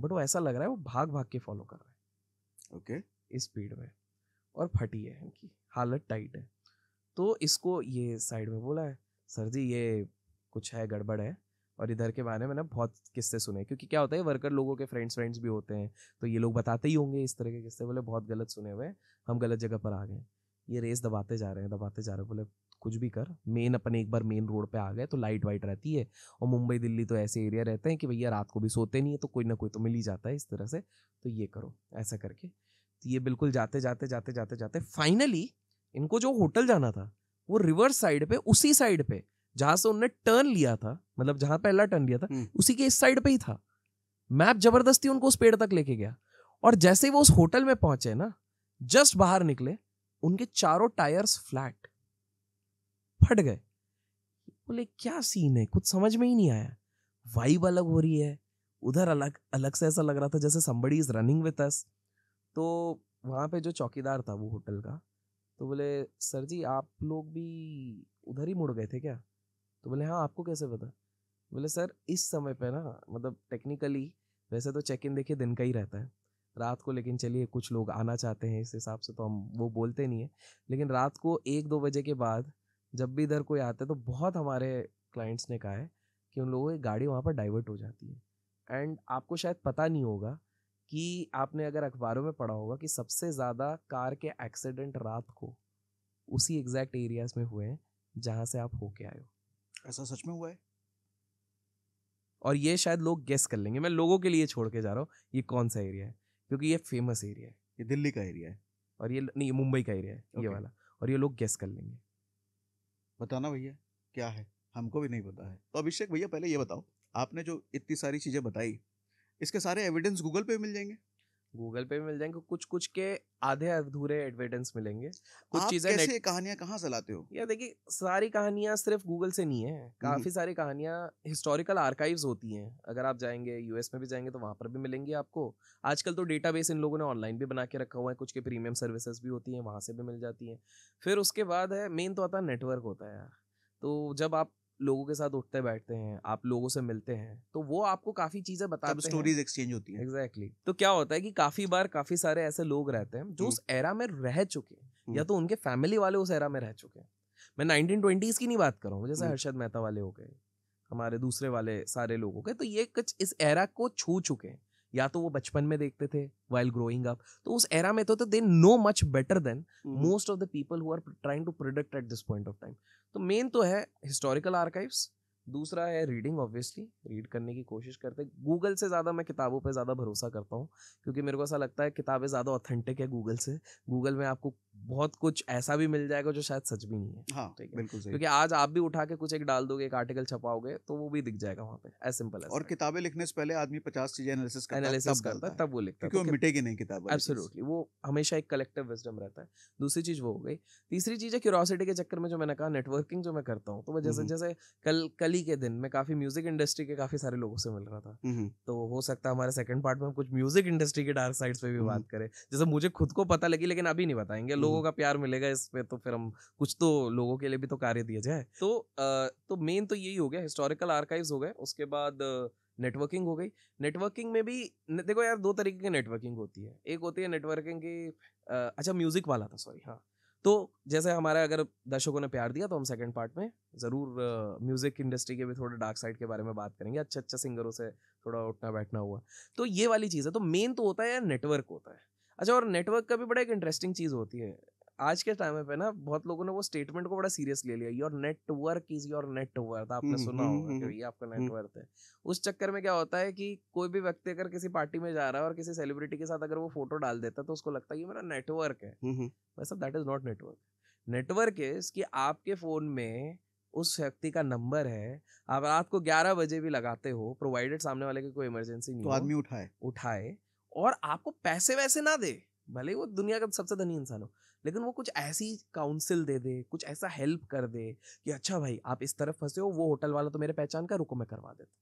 but वो ऐसा लग रहा है वो भाग भाग के फॉलो कर रहा है ओके okay. इस स्पीड में और फटी है इनकी हालत टाइट है तो इसको ये साइड में बोला है सर जी ये कुछ है गड़बड़ है और इधर के बारे में ना बहुत किस्से सुने क्योंकि क्या होता है वर्कर लोगों के फ्रेंड्स फ्रेंड्स भी होते हैं तो ये लोग बताते ही होंगे इस तरह के किस्से बोले बहुत गलत सुने हुए हम गलत जगह पर आ गए ये रेस दबाते जा रहे हैं दबाते जा रहे हैं बोले कुछ भी कर मेन अपन एक बार मेन रोड पे आ गए तो लाइट वाइट रहती है और मुंबई दिल्ली तो ऐसे एरिया रहते हैं कि भैया रात को भी सोते नहीं है तो कोई ना कोई तो मिल ही जाता है इस तरह से तो ये करो ऐसा करके तो ये बिल्कुल जाते जाते जाते जाते जाते फाइनली इनको जो होटल जाना था वो रिवर्स साइड पे उसी साइड पे जहां से उनने टर्न लिया था मतलब जहां पहला टर्न लिया था हम्म। उसी के इस साइड पे ही था मैप जबरदस्ती उनको उस पेड़ तक लेके गया और जैसे ही वो उस होटल में पहुंचे ना जस्ट बाहर निकले उनके चारों टायर्स फ्लैट फट गए बोले क्या सीन है कुछ समझ में ही नहीं आया वाइब अलग हो रही है उधर अलग अलग से ऐसा लग रहा था जैसे somebody is running with us तो वहां पे जो चौकीदार था वो होटल का तो बोले सर जी आप लोग भी उधर ही मुड़ गए थे क्या तो बोले हाँ आपको कैसे पता बोले सर इस समय पे ना मतलब टेक्निकली वैसे तो चेक इन देखिए दिन का ही रहता है रात को लेकिन चलिए कुछ लोग आना चाहते हैं इस हिसाब से तो हम वो बोलते नहीं है लेकिन रात को एक दो बजे के बाद जब भी इधर कोई आता है तो बहुत हमारे क्लाइंट्स ने कहा है कि उन लोगों की गाड़ी वहाँ पर डाइवर्ट हो जाती है एंड आपको शायद पता नहीं होगा कि आपने अगर अखबारों में पढ़ा होगा कि सबसे ज़्यादा कार के एक्सीडेंट रात को उसी एग्जैक्ट एरियाज में हुए हैं जहाँ से आप होके आए हो ऐसा सच में हुआ है और ये शायद लोग गेस कर लेंगे मैं लोगों के लिए छोड़ के जा रहा हूँ ये कौन सा एरिया है क्योंकि ये फेमस एरिया है ये दिल्ली का एरिया है और ये नहीं मुंबई का एरिया है okay. ये वाला और ये लोग गेस कर लेंगे बताना भैया क्या है हमको भी नहीं पता है तो अभिषेक भैया पहले ये बताओ आपने जो इतनी सारी चीज़ें बताई इसके सारे एविडेंस गूगल पे मिल जाएंगे गूगल पे भी मिल जाएंगे कुछ कुछ के आधे अधूरे एडवर्टेंस मिलेंगे कुछ चीजें कैसे नेट... कहानियां कहाँ से लाते हो या देखिए सारी कहानियां सिर्फ गूगल से नहीं है हम्म। काफी सारी कहानियां हिस्टोरिकल आर्काइव्स होती हैं अगर आप जाएंगे यूएस में भी जाएंगे तो वहां पर भी मिलेंगी आपको आजकल तो डेटा इन लोगों ने ऑनलाइन भी बना के रखा हुआ है कुछ के प्रीमियम सर्विसेज भी होती हैं वहां से भी मिल जाती हैं फिर उसके बाद है मेन तो आता है नेटवर्क होता है यार तो जब आप लोगों के साथ उठते बैठते हैं आप लोगों से मिलते हैं तो वो आपको काफी चीजें बताते स्टोरीज एक्सचेंज होती है एग्जैक्टली exactly. तो क्या होता है कि काफी बार काफी सारे ऐसे लोग रहते हैं जो हम्म। उस एरा में रह चुके हैं या हम्म। तो उनके फैमिली वाले उस एरा में रह चुके हैं मैं नाइनटीन ट्वेंटीज की नहीं बात कर रहा हूँ जैसे हम्म। हर्षद मेहता वाले हो गए हमारे दूसरे वाले सारे लोग हो गए तो ये कुछ इस एरा को छू चुके हैं या तो वो बचपन में देखते थे वाइल ग्रोइंग अप तो उस एरा में तो they know much better than most of the people who are trying to product at this point of time तो मेन हम्म। तो, तो है हिस्टोरिकल आर्काइव्स दूसरा है रीडिंग ऑब्वियसली रीड करने की कोशिश करते हैं गूगल से ज़्यादा मैं किताबों पे ज़्यादा भरोसा करता हूँ क्योंकि मेरे को ऐसा लगता है किताबें ज़्यादा ऑथेंटिक है गूगल से गूगल में आपको बहुत कुछ ऐसा भी मिल जाएगा जो शायद सच भी नहीं है हाँ, ठीक है बिल्कुल क्योंकि आज आप भी उठा के कुछ एक डाल दोगे एक आर्टिकल छपाओगे तो वो भी दिख जाएगा वहाँ पे एज सिंपल है और किताबें लिखने से पहले आदमी पचास चीजें एनालिसिस करता करता है तब वो लिखता है क्योंकि मिटेगी नहीं किताब एब्सोल्युटली वो हमेशा एक कलेक्टिव विजडम रहता है दूसरी चीज़ वो हो गई तीसरी चीज़ है क्यूरोसिटी के चक्कर में जो मैंने कहा नेटवर्किंग जो मैं करता हूँ तो मैं हम्म, हम्म। जैसे जैसे कल कल दिवाली के दिन मैं काफी म्यूजिक इंडस्ट्री के काफी सारे लोगों से मिल रहा था हम्म, हम्म। तो हो सकता है हमारे सेकंड पार्ट में हम कुछ म्यूजिक इंडस्ट्री के डार्क साइड्स पे भी हम्म, बात करें जैसे मुझे खुद को पता लगी लेकिन अभी नहीं बताएंगे लोगों का प्यार मिलेगा इस पे तो फिर हम कुछ तो लोगों के लिए भी तो कार्य दिया जाए तो आ, तो मेन तो यही हो गया हिस्टोरिकल आर्काइव हो गए उसके बाद नेटवर्किंग हो गई नेटवर्किंग में भी देखो यार दो तरीके की नेटवर्किंग होती है एक होती है नेटवर्किंग की अच्छा म्यूजिक वाला था सॉरी हाँ तो जैसे हमारा अगर दर्शकों ने प्यार दिया तो हम सेकंड पार्ट में ज़रूर म्यूज़िक इंडस्ट्री के भी थोड़े डार्क साइड के बारे में बात करेंगे अच्छे अच्छे सिंगरों से थोड़ा उठना बैठना हुआ तो ये वाली चीज़ है तो मेन तो होता है यार नेटवर्क होता है अच्छा और नेटवर्क का भी बड़ा एक इंटरेस्टिंग चीज़ होती है आज के टाइम पे ना बहुत लोगों ने वो स्टेटमेंट को बड़ा सीरियस ले लिया your network is your network आपने हम्म, सुना होगा हम्म, कि हम्म, ये आपका नेटवर्क है उस चक्कर में क्या होता है कि कोई भी व्यक्ति अगर किसी पार्टी में जा रहा है और किसी सेलिब्रिटी के साथ अगर वो फोटो डाल देता है तो उसको लगता है ये मेरा नेटवर्क है वैसा that is not network network is कि आपके फोन में उस व्यक्ति का नंबर है आप रात को 11 बजे भी लगाते हो प्रोवाइडेड सामने वाले की कोई इमरजेंसी नहीं तो आदमी उठाए उठाए और आपको पैसे वैसे ना दे भले वो दुनिया का सबसे धनी इंसान हो लेकिन वो कुछ ऐसी काउंसिल दे दे कुछ ऐसा हेल्प कर दे कि अच्छा भाई आप इस तरफ फंसे हो वो होटल वाला तो मेरे पहचान का रुको मैं करवा देता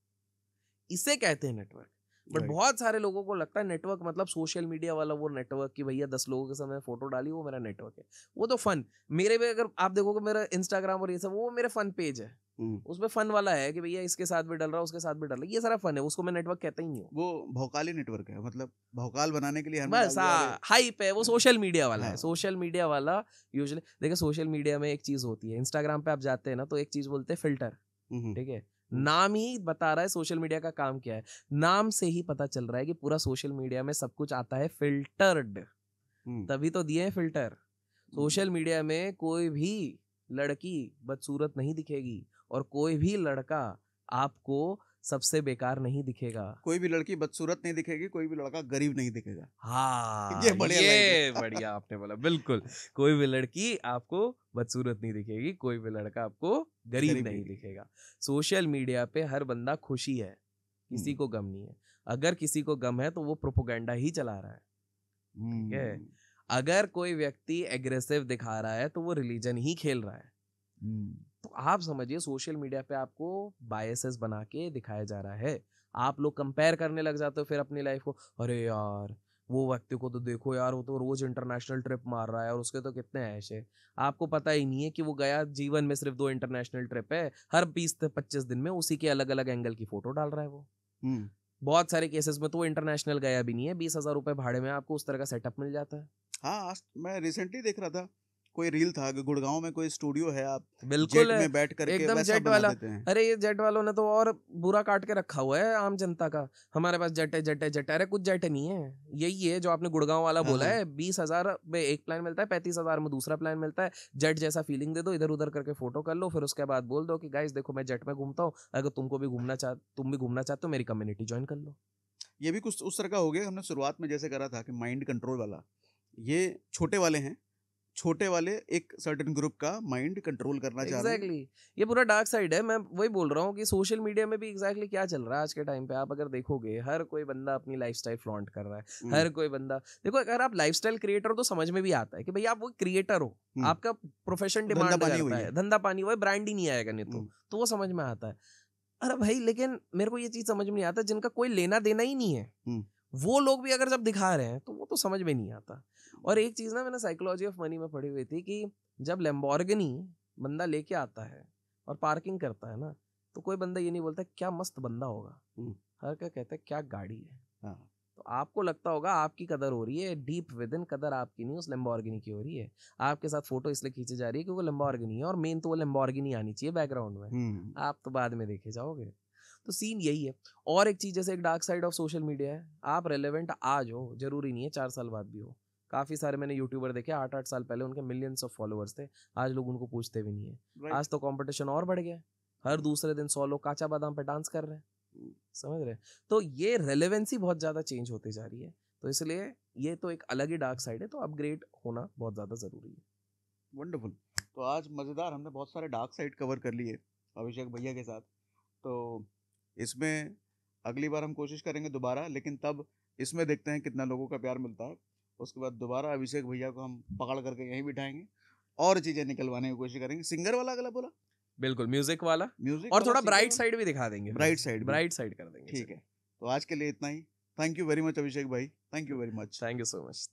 इसे कहते हैं नेटवर्क बट बहुत सारे लोगों को लगता है नेटवर्क मतलब सोशल मीडिया वाला वो नेटवर्क कि भैया दस लोगों के साथ फोटो डाली वो मेरा नेटवर्क है वो तो फन मेरे भी अगर आप देखोगे मेरा इंस्टाग्राम और ये सब वो मेरे फन पेज है hmm. उसमें फन वाला है कि भैया इसके साथ भी डल रहा उसके साथ भी डल रहा है ये सारा फन है उसको मैं नेटवर्क कहता ही नहीं हूँ वो भौकाली नेटवर्क है मतलब भौकाल बनाने के लिए बस हाइप है वो सोशल हाँ। मीडिया वाला है सोशल हाँ। मीडिया वाला यूजली देखिए सोशल मीडिया में एक चीज होती है इंस्टाग्राम पे आप जाते हैं ना तो एक चीज बोलते हैं फिल्टर हम्म, हम्म। ठीक है नाम ही बता रहा है सोशल मीडिया का काम क्या है नाम से ही पता चल रहा है कि पूरा सोशल मीडिया में सब कुछ आता है फिल्टर्ड तभी तो दिए हैं फिल्टर सोशल मीडिया में कोई भी लड़की बदसूरत नहीं दिखेगी और कोई भी लड़का आपको सबसे बेकार नहीं दिखेगा कोई भी लड़की बदसूरत नहीं दिखेगी कोई भी लड़का गरीब नहीं दिखेगा हाँ ये बढ़िया ये बढ़िया आपने बोला बिल्कुल कोई भी लड़की आपको बदसूरत नहीं दिखेगी कोई भी लड़का आपको गरीब, नहीं दिखेगा सोशल मीडिया पे हर बंदा खुशी है किसी हम्म। को गम नहीं है अगर किसी को गम है तो वो प्रोपोगेंडा ही चला रहा है ठीक है हम्म। अगर कोई व्यक्ति एग्रेसिव दिखा रहा है तो वो रिलीजन ही खेल रहा है हम्म। तो आप समझिए सोशल मीडिया पे आपको बायसेस बना के दिखाया जा रहा है आप लोग कंपेयर करने लग जाते हो फिर अपनी लाइफ को अरे यार वो व्यक्ति को तो देखो यार वो तो रोज इंटरनेशनल ट्रिप मार रहा है और उसके तो कितने ऐश है आपको पता ही नहीं है कि वो गया जीवन में सिर्फ दो इंटरनेशनल ट्रिप है हर बीस पच्चीस दिन में उसी के अलग अलग एंगल की फोटो डाल रहा है वो बहुत सारे केसेस में तो वो इंटरनेशनल गया भी नहीं है बीस हजार रुपए भाड़े में आपको उस तरह का सेटअप मिल जाता है हाँ मैं रिसेंटली देख रहा था कोई रील था गुड़गांव में कोई स्टूडियो है आप बिल्कुल जेट में बैठ करके एकदम जेट वाला अरे ये जेट वालों ने तो और बुरा काट के रखा हुआ है आम जनता का हमारे पास जेट है जेट है जेट है अरे कुछ जेट नहीं है यही है जो आपने गुड़गांव वाला हाँ। बोला हाँ। है बीस हजार में एक प्लान मिलता है पैंतीस हजार में दूसरा प्लान मिलता है जेट जैसा फीलिंग दे दो इधर उधर करके फोटो कर लो फिर उसके बाद बोल दो कि गाइस देखो मैं जेट में घूमता हूँ अगर तुमको भी घूमना चाह तुम भी घूमना चाहते हो मेरी कम्युनिटी ज्वाइन कर लो ये भी कुछ उस तरह का हो गया हमने शुरुआत में जैसे करा था कि माइंड कंट्रोल वाला ये छोटे वाले हैं छोटे वाले एक सर्टेन ग्रुप का माइंड कंट्रोल करना exactly. चाह रहे एग्जैक्टली ये पूरा डार्क साइड है मैं वही बोल रहा हूँ कि सोशल मीडिया में भी एग्जैक्टली exactly क्या चल रहा है आज के टाइम पे आप अगर देखोगे हर कोई बंदा अपनी लाइफस्टाइल फ्लॉन्ट कर रहा है hmm. हर कोई बंदा देखो अगर आप लाइफस्टाइल क्रिएटर हो तो समझ में भी आता है कि भाई आप वो क्रिएटर हो hmm. आपका प्रोफेशन डिमांड करता है धंधा पानी हुआ ब्रांड ही नहीं आएगा नहीं तो।, हम्म। तो वो समझ में आता है अरे भाई लेकिन मेरे को ये चीज समझ में नहीं आता जिनका कोई लेना देना ही नहीं है वो लोग भी अगर जब दिखा रहे हैं तो वो तो समझ में नहीं आता और एक चीज़ ना मैंने साइकोलॉजी ऑफ मनी में पढ़ी हुई थी कि जब लेम्बॉर्गनी बंदा लेके आता है और पार्किंग करता है ना तो कोई बंदा ये नहीं बोलता क्या मस्त बंदा होगा हम्म। हर क्या कहता है क्या गाड़ी है हाँ। तो आपको लगता होगा आपकी कदर हो रही है डीप विद इन कदर आपकी नहीं उस लेम्बॉर्गिनी की हो रही है आपके साथ फोटो इसलिए खींची जा रही है क्योंकि लेम्बॉर्गिनी है और मेन तो वो लेम्बॉर्गिनी आनी चाहिए बैकग्राउंड में हम्म। आप तो बाद में देखे जाओगे तो सीन यही है और एक चीज़ जैसे एक dark side of social media है आप रेलिवेंट आज हो जरूरी नहीं है चार साल बाद भी हो काफ़ी सारे मैंने यूट्यूबर देखे आठ आठ साल पहले उनके मिलियंस ऑफ फॉलोअर्स थे आज लोग उनको पूछते भी नहीं है right. आज तो कॉम्पिटिशन और बढ़ गया हर दूसरे दिन सौ लोग काचा बादाम पे डांस कर रहे हैं समझ रहे तो ये रेलिवेंसी बहुत ज़्यादा चेंज होती जा रही है तो इसलिए ये तो एक अलग ही डार्क साइड है तो अपग्रेड होना बहुत ज़्यादा ज़रूरी है वंडरफुल तो आज मज़ेदार हमने बहुत सारे डार्क साइड कवर कर लिए अभिषेक भैया के साथ तो इसमें अगली बार हम कोशिश करेंगे दोबारा लेकिन तब इसमें देखते हैं कितना लोगों का प्यार मिलता है उसके बाद दोबारा अभिषेक भैया को हम पकड़ करके यहीं बिठाएंगे और चीज़ें निकलवाने की कोशिश करेंगे सिंगर वाला अगला बोला बिल्कुल म्यूजिक वाला म्यूजिक और थोड़ा ब्राइट साइड भी दिखा देंगे ब्राइट साइड ब्राइट साइड कर देंगे ठीक है तो आज के लिए इतना ही thank you very much Abhishek भाई thank you very much thank you so much